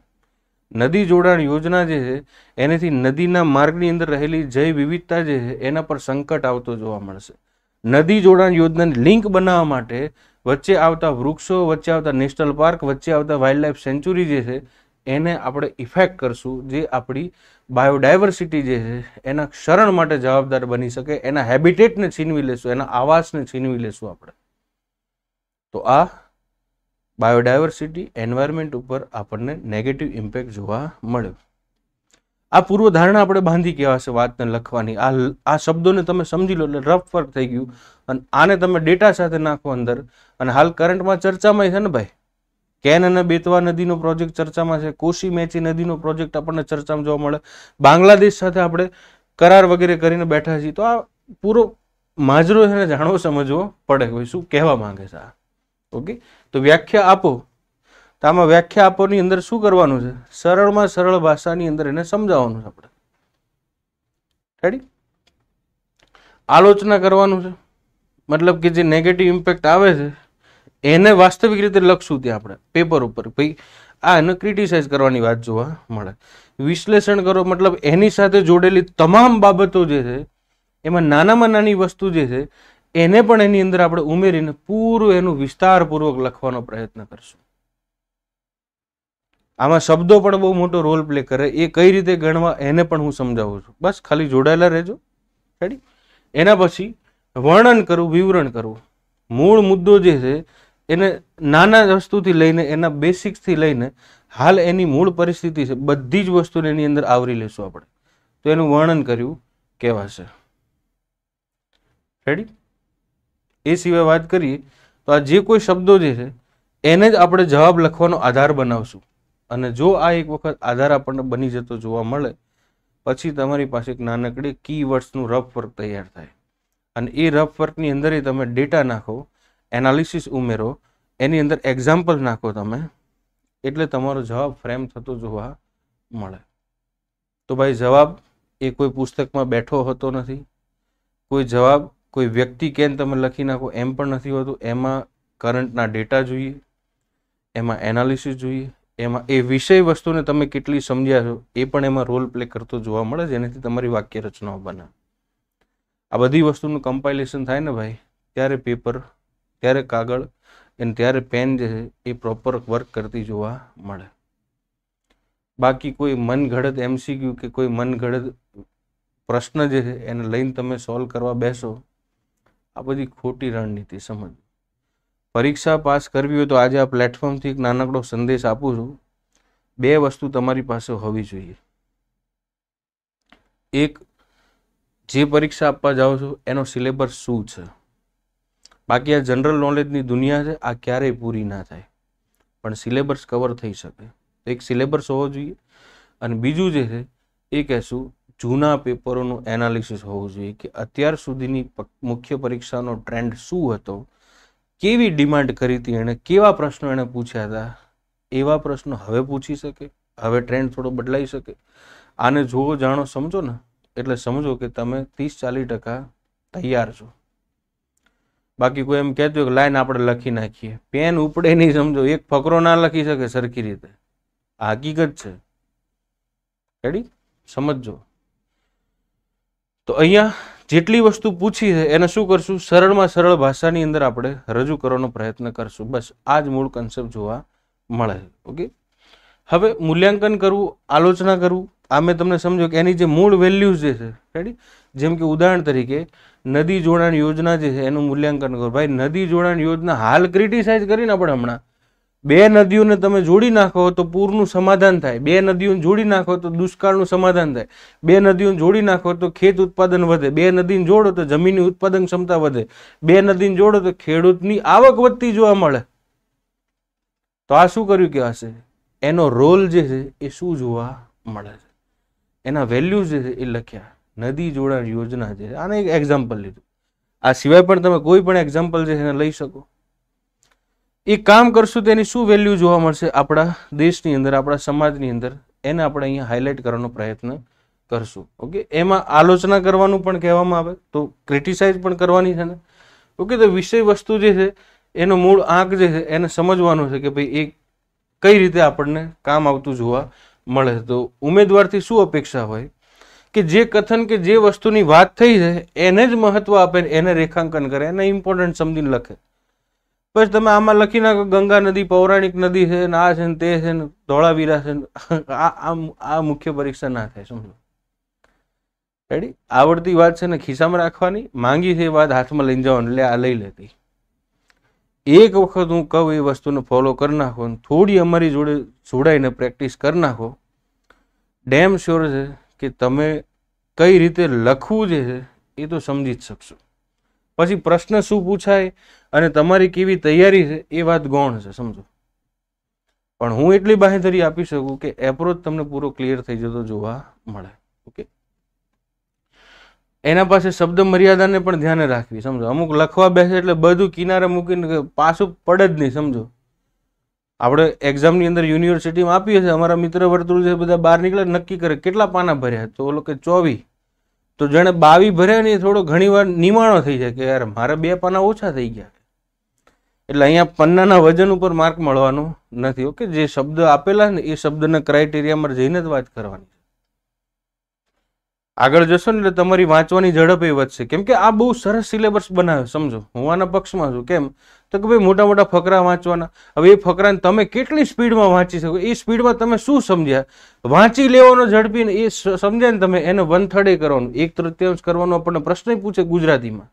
નદી જોડાણ યોજના જે છે એનાથી નદીના માર્ગની અંદર રહેલી જૈવ વિવિધતા જે છે એના પર સંકટ આવતો જોવા મળશે નદી જોડાણ યોજનાની લિંક બનાવવા માટે વચ્ચે આવતા વૃક્ષો વચ્ચે આવતા નેશનલ પાર્ક વચ્ચે આવતા વાઇલ્ડ લાઇફ સેન્ચુરી જે છે એને આપણે ઇફેક્ટ કરશું જે આપણી બાયોડાયવર્સિટી જે છે એના ક્ષરણ માટે જવાબદાર બની શકે એના હેબિટેટને છીનવી લેશું એના આવાસને છીનવી લેશું આપણે તો આ બાયોડાયવર્સિટી એન્વાયરમેન્ટ ઉપર આપણને નેગેટિવ ઇમ્પેક્ટ જોવા મળ્યો આ પૂર્વધારણા આપણે બાંધી કહેવાશે વાતને લખવાની આ આ શબ્દોને તમે સમજી લો એટલે રફ વર્ક થઈ ગયું અને આને તમે ડેટા સાથે નાખો અંદર અને હાલ કરંટમાં ચર્ચામાં છે ને ભાઈ કેન અને બેતવા નદીનો પ્રોજેક્ટ ચર્ચામાં છે કોશી મેચી નદીનો પ્રોજેક્ટ આપણને ચર્ચામાં જોવા મળે બાંગ્લાદેશ સાથે આપણે કરાર વગેરે કરીને બેઠા છીએ તો આ પૂરો માજરો છે ને જાણવો સમજવો પડે કોઈ શું કહેવા માંગે છે આ ઓકે તો વ્યાખ્યા આપો તો આમાં વ્યાખ્યા આપોની અંદર શું કરવાનું છે સરળમાં સરળ ભાષાની અંદર એને સમજાવવાનું છે આપણે રેડી આલોચના કરવાનું છે મતલબ કે જે નેગેટિવ ઇમ્પેક્ટ આવે છે એને વાસ્તવિક રીતે લખશું ત્યાં આપણે પેપર ઉપર ભાઈ આ એને ક્રિટિસાઇઝ કરવાની વાત જોવા મળે વિશ્લેષણ કરો મતલબ એની સાથે જોડેલી તમામ બાબતો જે છે એમાં નાનામાં નાની વસ્તુ જે છે એને પણ એની અંદર આપણે ઉમેરીને પૂરું એનું વિસ્તારપૂર્વક લખવાનો પ્રયત્ન કરશું આમાં શબ્દો પણ બહુ મોટો રોલ પ્લે કરે એ કઈ રીતે ગણવા એને પણ હું સમજાવું છું બસ ખાલી જોડાયેલા રહેજો રેડી એના પછી વર્ણન કરવું વિવરણ કરવું મૂળ મુદ્દો જે છે એને નાના વસ્તુથી લઈને એના બેસિક્સથી લઈને હાલ એની મૂળ પરિસ્થિતિ છે બધી જ વસ્તુને એની અંદર આવરી લેશું આપણે તો એનું વર્ણન કર્યું કહેવાશે રેડી એ સિવાય વાત કરીએ તો આ જે કોઈ શબ્દો જે છે એને જ આપણે જવાબ લખવાનો આધાર બનાવશું અને જો આ એક વખત આધાર આપણને બની જતો જોવા મળે પછી તમારી પાસે એક નાનકડી કીવર્ડ્સનું રફ વર્ક તૈયાર થાય અને એ રફ વર્કની અંદર તમે ડેટા નાખો એનાલિસિસ ઉમેરો એની અંદર એક્ઝામ્પલ નાખો તમે એટલે તમારો જવાબ ફ્રેમ થતો જોવા મળે તો ભાઈ જવાબ એ કોઈ પુસ્તકમાં બેઠો હોતો નથી કોઈ જવાબ કોઈ વ્યક્તિ કેન તમે લખી નાખો એમ પણ નથી હોતું એમાં કરંટના ડેટા જોઈએ એમાં એનાલિસિસ જોઈએ એમાં એ વિષય વસ્તુને તમે કેટલી સમજ્યા છો એ પણ એમાં રોલ પ્લે કરતો જોવા મળે જેનાથી તમારી વાક્ય રચનાઓ બને આ બધી વસ્તુનું કમ્પાઇલેશન થાય ને ભાઈ ત્યારે પેપર ત્યારે કાગળ અને ત્યારે પેન જે છે એ પ્રોપર વર્ક કરતી જોવા મળે બાકી કોઈ મનગઢત એમસીક્યુ કે કોઈ મનઘડત પ્રશ્ન જે છે એને લઈને તમે સોલ્વ કરવા બેસો આ બધી ખોટી રણનીતિ સમજવી પરીક્ષા પાસ કરવી હોય તો આજે આ પ્લેટફોર્મથી એક નાનકડો સંદેશ આપું છું બે વસ્તુ તમારી પાસે હોવી જોઈએ એક જે પરીક્ષા આપવા જાઓ છો એનો સિલેબસ શું છે બાકી આ જનરલ નોલેજની દુનિયા છે આ ક્યારેય પૂરી ના થાય પણ સિલેબસ કવર થઈ શકે તો એક સિલેબસ હોવો જોઈએ અને બીજું જે છે એ કહેશું જૂના પેપરોનું એનાલિસિસ હોવું જોઈએ કે અત્યાર સુધીની મુખ્ય પરીક્ષાનો ટ્રેન્ડ શું હતો કેવી ડિમાન્ડ કરી હતી એણે કેવા પ્રશ્નો એણે પૂછ્યા હતા એવા પ્રશ્નો હવે પૂછી શકે હવે ટ્રેન્ડ થોડો બદલાઈ શકે આને જુઓ જાણો સમજો ને એટલે સમજો કે તમે ત્રીસ ચાલીસ ટકા તૈયાર છો બાકી કોઈ એમ કહેતું કે લાઈન આપણે લખી નાખીએ પેન ઉપડે નહીં સમજો એક ફકરો ના લખી શકે સરખી રીતે આ હકીકત છે રેડી સમજો તો અહીંયા જેટલી વસ્તુ પૂછી છે એને શું કરશું સરળમાં સરળ ભાષાની અંદર આપણે રજૂ કરવાનો પ્રયત્ન કરશું બસ આ જ મૂળ કન્સેપ્ટ જોવા મળે ઓકે હવે મૂલ્યાંકન કરવું આલોચના કરવું આ મેં તમને સમજો કે એની જે મૂળ વેલ્યુઝ જે છે રેડી જેમ કે ઉદાહરણ તરીકે નદી જોડાણ યોજના જે છે એનું મૂલ્યાંકન કરો ભાઈ નદી જોડાણ યોજના હાલ ક્રિટિસાઇઝ કરીને આપણે હમણાં બે નદીઓને તમે જોડી નાખો તો પૂરનું સમાધાન થાય બે નદીઓને જોડી નાખો તો દુષ્કાળનું સમાધાન થાય બે નદીઓને જોડી નાખો તો ખેત ઉત્પાદન વધે બે નદીને જોડો તો જમીનની ઉત્પાદન ક્ષમતા વધે બે નદીને જોડો તો ખેડૂતની આવક વધતી જોવા મળે તો આ શું કર્યું કહેવાશે એનો રોલ જે છે એ શું જોવા મળે છે એના વેલ્યુ જે છે એ લખ્યા નદી જોડાણ યોજના છે આને એક એક્ઝામ્પલ લીધું આ સિવાય પણ તમે કોઈ પણ એક્ઝામ્પલ જે છે એને લઈ શકો એ કામ કરશું તેની શું વેલ્યુ જોવા મળશે આપણા દેશની અંદર આપણા સમાજની અંદર એને આપણે અહીંયા હાઇલાઇટ કરવાનો પ્રયત્ન કરશું ઓકે એમાં આલોચના કરવાનું પણ કહેવામાં આવે તો ક્રિટિસાઇઝ પણ કરવાની છે ને ઓકે તો વિષય વસ્તુ જે છે એનો મૂળ આંક જે છે એને સમજવાનું છે કે ભાઈ એ કઈ રીતે આપણને કામ આવતું જોવા મળે તો ઉમેદવારથી શું અપેક્ષા હોય કે જે કથન કે જે વસ્તુની વાત થઈ છે એને જ મહત્વ આપે એને રેખાંકન કરે એને ઇમ્પોર્ટન્ટ સમજીને લખે પછી તમે આમાં લખી નાખો ગંગા નદી પૌરાણિક નદી છે ને આ છે ને તે છે ને ધોળાવીરા છે (laughs) આ મુખ્ય પરીક્ષા ના થાય સમજો રેડી આવડતી વાત છે ને ખિસ્સામાં રાખવાની માંગી છે એ વાત હાથમાં લઈને જવાનું એટલે આ લઈ લેતી એક વખત હું કહું એ વસ્તુને ફોલો કરી નાખો થોડી અમારી જોડે જોડાઈને પ્રેક્ટિસ કરી નાખો ડેમ શ્યોર છે કે તમે કઈ રીતે લખવું જે છે એ તો સમજી જ શકશો પછી પ્રશ્ન શું પૂછાય અને તમારી કેવી તૈયારી છે એ વાત ગૌણ છે સમજો પણ હું એટલી બાહેધરી આપી શકું કે એપ્રોચ તમને પૂરો ક્લિયર થઈ જતો જોવા મળે ઓકે એના પાસે શબ્દ મર્યાદાને પણ ધ્યાને રાખવી સમજો અમુક લખવા બેસે એટલે બધું કિનારે મૂકીને પાછું પડે જ નહીં સમજો આપણે એક્ઝામની અંદર યુનિવર્સિટીમાં આપીએ છીએ અમારા મિત્ર વર્તુળ છે બધા બહાર નીકળે નક્કી કરે કેટલા પાના ભર્યા તો ઓલો કે ચોવી તો જેણે બાવી ભર્યા ને થોડો ઘણીવાર નિમાણો થઈ જાય કે યાર મારા બે પાના ઓછા થઈ ગયા એટલે અહીંયા પન્નાના વજન ઉપર માર્ક મળવાનો નથી ઓકે જે શબ્દ આપેલા ને એ શબ્દના ક્રાઇટેરિયામાં જઈને જ વાત કરવાની આગળ જશો ને એટલે તમારી વાંચવાની ઝડપ એ વધશે કેમ કે આ બહુ સરસ સિલેબસ બનાવ્યો સમજો હું આના પક્ષમાં છું કેમ તો કે ભાઈ મોટા મોટા ફકરા વાંચવાના હવે એ ફકરાને તમે કેટલી સ્પીડમાં વાંચી શકો એ સ્પીડમાં તમે શું સમજ્યા વાંચી લેવાનો ઝડપીને એ સમજ્યા ને તમે એને વન થર્ડે કરવાનું એક તૃતીયાંશ કરવાનો આપણને પ્રશ્ન પૂછે ગુજરાતીમાં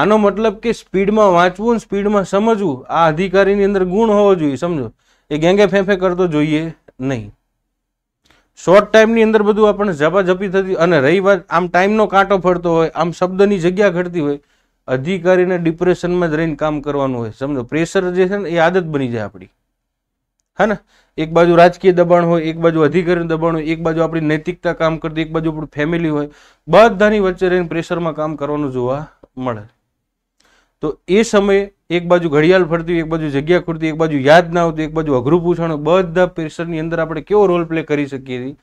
આનો મતલબ કે સ્પીડમાં વાંચવું ને સ્પીડમાં સમજવું આ અધિકારીની અંદર ગુણ હોવો જોઈએ સમજો એ ગેંગે ફેંફે કરતો જોઈએ નહીં શોર્ટ ટાઈમની અંદર બધું આપણને ઝપાઝપી થતી અને રહી વાત આમ ટાઈમનો કાંટો ફરતો હોય આમ શબ્દની જગ્યા ઘટતી હોય અધિકારીને ડિપ્રેશનમાં જ રહીને કામ કરવાનું હોય સમજો પ્રેશર જે છે ને એ આદત બની જાય આપણી હા ને એક બાજુ રાજકીય દબાણ હોય એક બાજુ અધિકારીનું દબાણ હોય એક બાજુ આપણી નૈતિકતા કામ કરતી એક બાજુ આપણું ફેમિલી હોય બધાની વચ્ચે રહીને પ્રેશરમાં કામ કરવાનું જોવા મળે તો એ સમયે એક બાજુ ઘડિયાળ ફરતી એક બાજુ જગ્યા ખૂટતી એક બાજુ યાદ ના આવતી એક બાજુ અઘરું પૂછાણું બધા પ્રેશરની અંદર આપણે કેવો રોલ પ્લે કરી શકીએ છીએ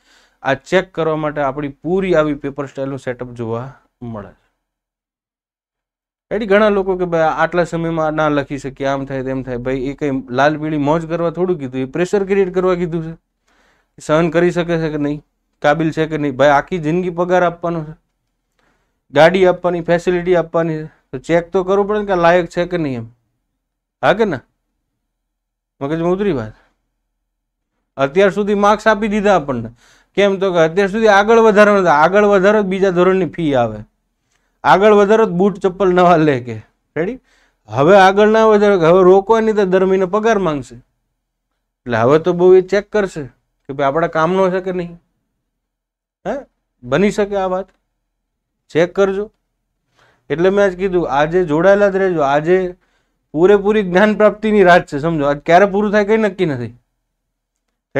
આ ચેક કરવા માટે આપણી પૂરી આવી પેપર સ્ટાઇલનું સેટઅપ જોવા મળે છે એટલે ઘણા લોકો કે ભાઈ આટલા સમયમાં ના લખી શકીએ આમ થાય તેમ થાય ભાઈ એ કંઈ લાલ પીળી મોજ કરવા થોડું કીધું એ પ્રેશર ક્રિએટ કરવા કીધું છે સહન કરી શકે છે કે નહીં કાબિલ છે કે નહીં ભાઈ આખી જિંદગી પગાર આપવાનો છે ગાડી આપવાની ફેસિલિટી આપવાની છે તો ચેક તો કરવું પડે ને કે લાયક છે કે નહીં એમ હા કે ને મગજમાં ઉતરી વાત અત્યાર સુધી માર્ક્સ આપી દીધા આપણને કેમ તો કે અત્યાર સુધી આગળ વધારવા આગળ વધારો બીજા ધોરણની ફી આવે આગળ વધારો બૂટ ચપ્પલ નવા લે કે રેડી હવે આગળ ના વધારો હવે રોકવાની તો દર મહિને પગાર માંગશે એટલે હવે તો બહુ એ ચેક કરશે કે ભાઈ આપણા કામનો છે કે નહીં હે બની શકે આ વાત ચેક કરજો એટલે મેં આજ કીધું આજે જોડાયેલા જ રહેજો આજે પૂરેપૂરી જ્ઞાન પ્રાપ્તિની રાત છે સમજો આજ ક્યારે પૂરું થાય કંઈ નક્કી નથી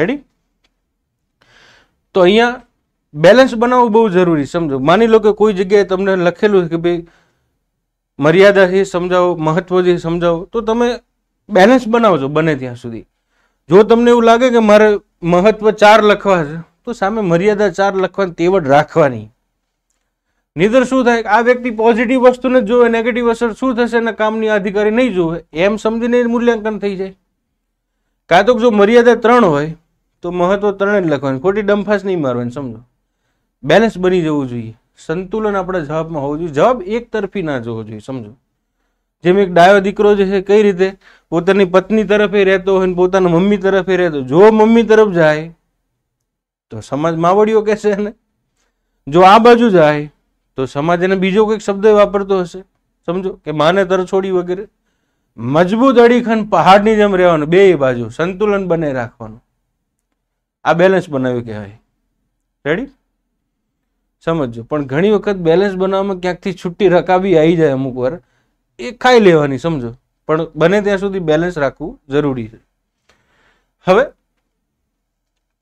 રેડી તો અહીંયા બેલેન્સ બનાવવું બહુ જરૂરી સમજો માની લો કે કોઈ જગ્યાએ તમને લખેલું કે ભાઈ મર્યાદાથી સમજાવો મહત્વથી સમજાવો તો તમે બેલેન્સ બનાવજો બને ત્યાં સુધી જો તમને એવું લાગે કે મારે મહત્વ ચાર લખવા છે તો સામે મર્યાદા ચાર લખવાની તેવડ રાખવાની નિધર શું થાય આ વ્યક્તિ પોઝિટિવ વસ્તુને જોવે નેગેટિવ અસર શું થશે એના કામની અધિકારી નહીં જોવે એમ સમજીને મૂલ્યાંકન થઈ જાય કાં તો જો મર્યાદા ત્રણ હોય તો મહત્વ ત્રણ જ લખવાનું ખોટી ડંફાસ નહીં મારવાની સમજો બેલેન્સ બની જવું જોઈએ સંતુલન આપણા જવાબમાં હોવું જોઈએ જવાબ એક તરફી ના જવો જોઈએ સમજો જેમ એક ડાયો દીકરો જે છે કઈ રીતે પોતાની પત્ની તરફે રહેતો હોય પોતાના મમ્મી તરફે રહેતો જો મમ્મી તરફ જાય તો સમાજ માવડીઓ કહેશે ને જો આ બાજુ જાય તો સમાજ એને બીજો કોઈક શબ્દ વાપરતો હશે સમજો કે માને તરછોડી વગેરે મજબૂત અડીખંડ પહાડની જેમ રહેવાનું બે બાજુ સંતુલન બને રાખવાનું આ બેલેન્સ બનાવ્યું કહેવાય રેડી સમજો પણ ઘણી વખત બેલેન્સ બનાવવામાં ક્યાંકથી છુટ્ટી રકાબી આવી જાય અમુક વાર એ ખાઈ લેવાની સમજો પણ બને ત્યાં સુધી બેલેન્સ રાખવું જરૂરી છે હવે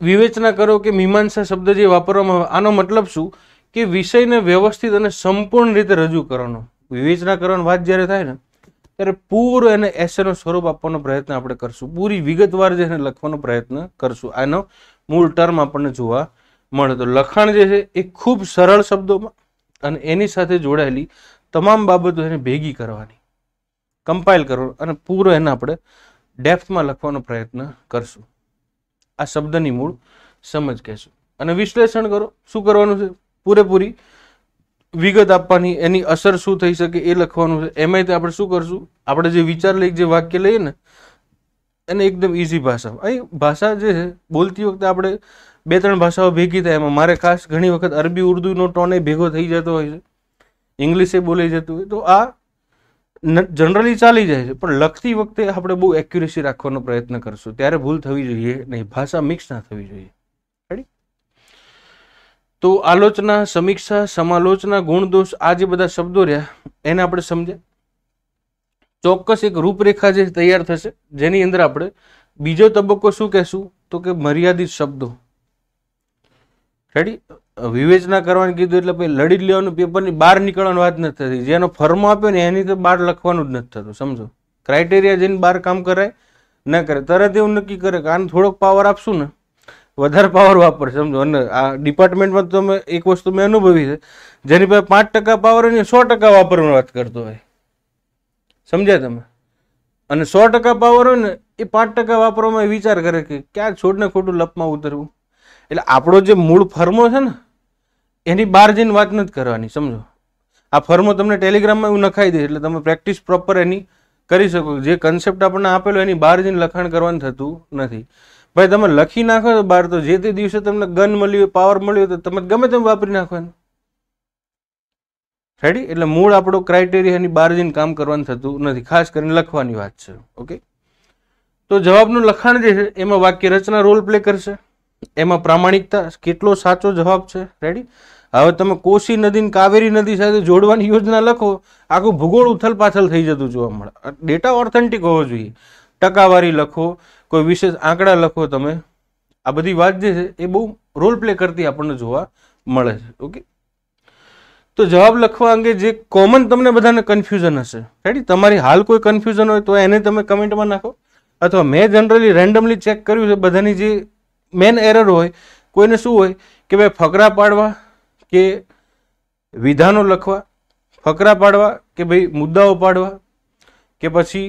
વિવેચના કરો કે મીમાંસા શબ્દ જે વાપરવામાં આવે આનો મતલબ શું કે વિષયને વ્યવસ્થિત અને સંપૂર્ણ રીતે રજૂ કરવાનો વિવેચના કરવાનો વાત જ્યારે થાય ને ત્યારે પૂરો એને એસેનો સ્વરૂપ આપવાનો પ્રયત્ન આપણે કરશું પૂરી વિગતવાર જે એને લખવાનો પ્રયત્ન કરશું આનો મૂળ ટર્મ આપણને જોવા મળે તો લખાણ જે છે એ ખૂબ સરળ શબ્દોમાં અને એની સાથે જોડાયેલી તમામ બાબતો એને ભેગી કરવાની કમ્પાઇલ કરવાનું અને પૂરો એને આપણે ડેપ્થમાં લખવાનો પ્રયત્ન કરશું આ શબ્દની મૂળ સમજ કહેશું અને વિશ્લેષણ કરો શું કરવાનું છે પૂરેપૂરી વિગત આપવાની એની અસર શું થઈ શકે એ લખવાનું છે એમાં તે આપણે શું કરશું આપણે જે વિચાર લઈ જે વાક્ય લઈએ ને એને એકદમ ઇઝી ભાષા અહીં ભાષા જે છે બોલતી વખતે આપણે બે ત્રણ ભાષાઓ ભેગી થાય એમાં મારે ખાસ ઘણી વખત અરબી ઉર્દુનો ટોને ભેગો થઈ જતો હોય છે ઇંગ્લિશે બોલી જતું હોય તો આ જનરલી ચાલી જાય છે પણ લખતી વખતે આપણે બહુ એક્યુરેસી રાખવાનો પ્રયત્ન કરશું ત્યારે ભૂલ થવી જોઈએ નહીં ભાષા મિક્સ ના થવી જોઈએ તો આલોચના સમીક્ષા સમાલોચના ગુણદોષ આ જે બધા શબ્દો રહ્યા એને આપણે સમજ્યા ચોક્કસ એક રૂપરેખા જે તૈયાર થશે જેની અંદર આપણે બીજો તબક્કો શું કહેશું તો કે મર્યાદિત શબ્દો રેડી વિવેચના કરવાનું કીધું એટલે પછી લડી લેવાનું પેપરની બહાર નીકળવાની વાત નથી થતી જેનો ફર્મો આપ્યો ને એની તો બહાર લખવાનું જ નથી થતું સમજો ક્રાઇટેરિયા જેની બહાર કામ કરાય ના કરે તરત એવું નક્કી કરે કે આને થોડોક પાવર આપશું ને વધારે પાવર વાપરશે સમજો અને આ ડિપાર્ટમેન્ટમાં તો તમે એક વસ્તુ મેં અનુભવી છે જેની પાસે પાંચ ટકા પાવર એની સો ટકા વાપરવાની વાત કરતો હોય સમજ્યા તમે અને સો ટકા પાવર હોય ને એ પાંચ ટકા વાપરવામાં એ વિચાર કરે કે ક્યાં છોડને ખોટું લપમાં ઉતરવું એટલે આપણો જે મૂળ ફર્મો છે ને એની બહાર જઈને વાત નથી કરવાની સમજો આ ફર્મો તમને ટેલિગ્રામમાં એવું નખાઈ દે એટલે તમે પ્રેક્ટિસ પ્રોપર એની કરી શકો જે કન્સેપ્ટ આપણને આપેલો એની બહાર જઈને લખાણ કરવાનું થતું નથી ભાઈ તમે લખી નાખો બાર તો જે તે દિવસે તમને ગન મળ્યું પાવર મળ્યો તો તમે ગમે તેમ વાપરી નાખવાનું રેડી એટલે મૂળ આપણો ક્રાઇટેરિયાની એની બહાર જઈને કામ કરવાનું થતું નથી ખાસ કરીને લખવાની વાત છે ઓકે તો જવાબનું લખાણ જે છે એમાં વાક્ય રચના રોલ પ્લે કરશે એમાં પ્રામાણિકતા કેટલો સાચો જવાબ છે રેડી હવે તમે કોશી નદી કાવેરી નદી સાથે જોડવાની યોજના લખો આખું ભૂગોળ ઉથલ પાથલ થઈ જતું જોવા મળે ડેટા ઓથેન્ટિક હોવો જોઈએ ટકાવારી લખો કોઈ વિશેષ આંકડા લખો તમે આ બધી વાત જે છે એ બહુ રોલ પ્લે કરતી આપણને જોવા મળે છે ઓકે તો જવાબ લખવા અંગે જે કોમન તમને બધાને કન્ફ્યુઝન હશે રેડી તમારી હાલ કોઈ કન્ફ્યુઝન હોય તો એને તમે કમેન્ટમાં નાખો અથવા મેં જનરલી રેન્ડમલી ચેક કર્યું છે બધાની જે મેન એરર હોય કોઈને શું હોય કે ભાઈ ફકરા પાડવા કે વિધાનો લખવા ફકરા પાડવા કે ભાઈ મુદ્દાઓ પાડવા કે પછી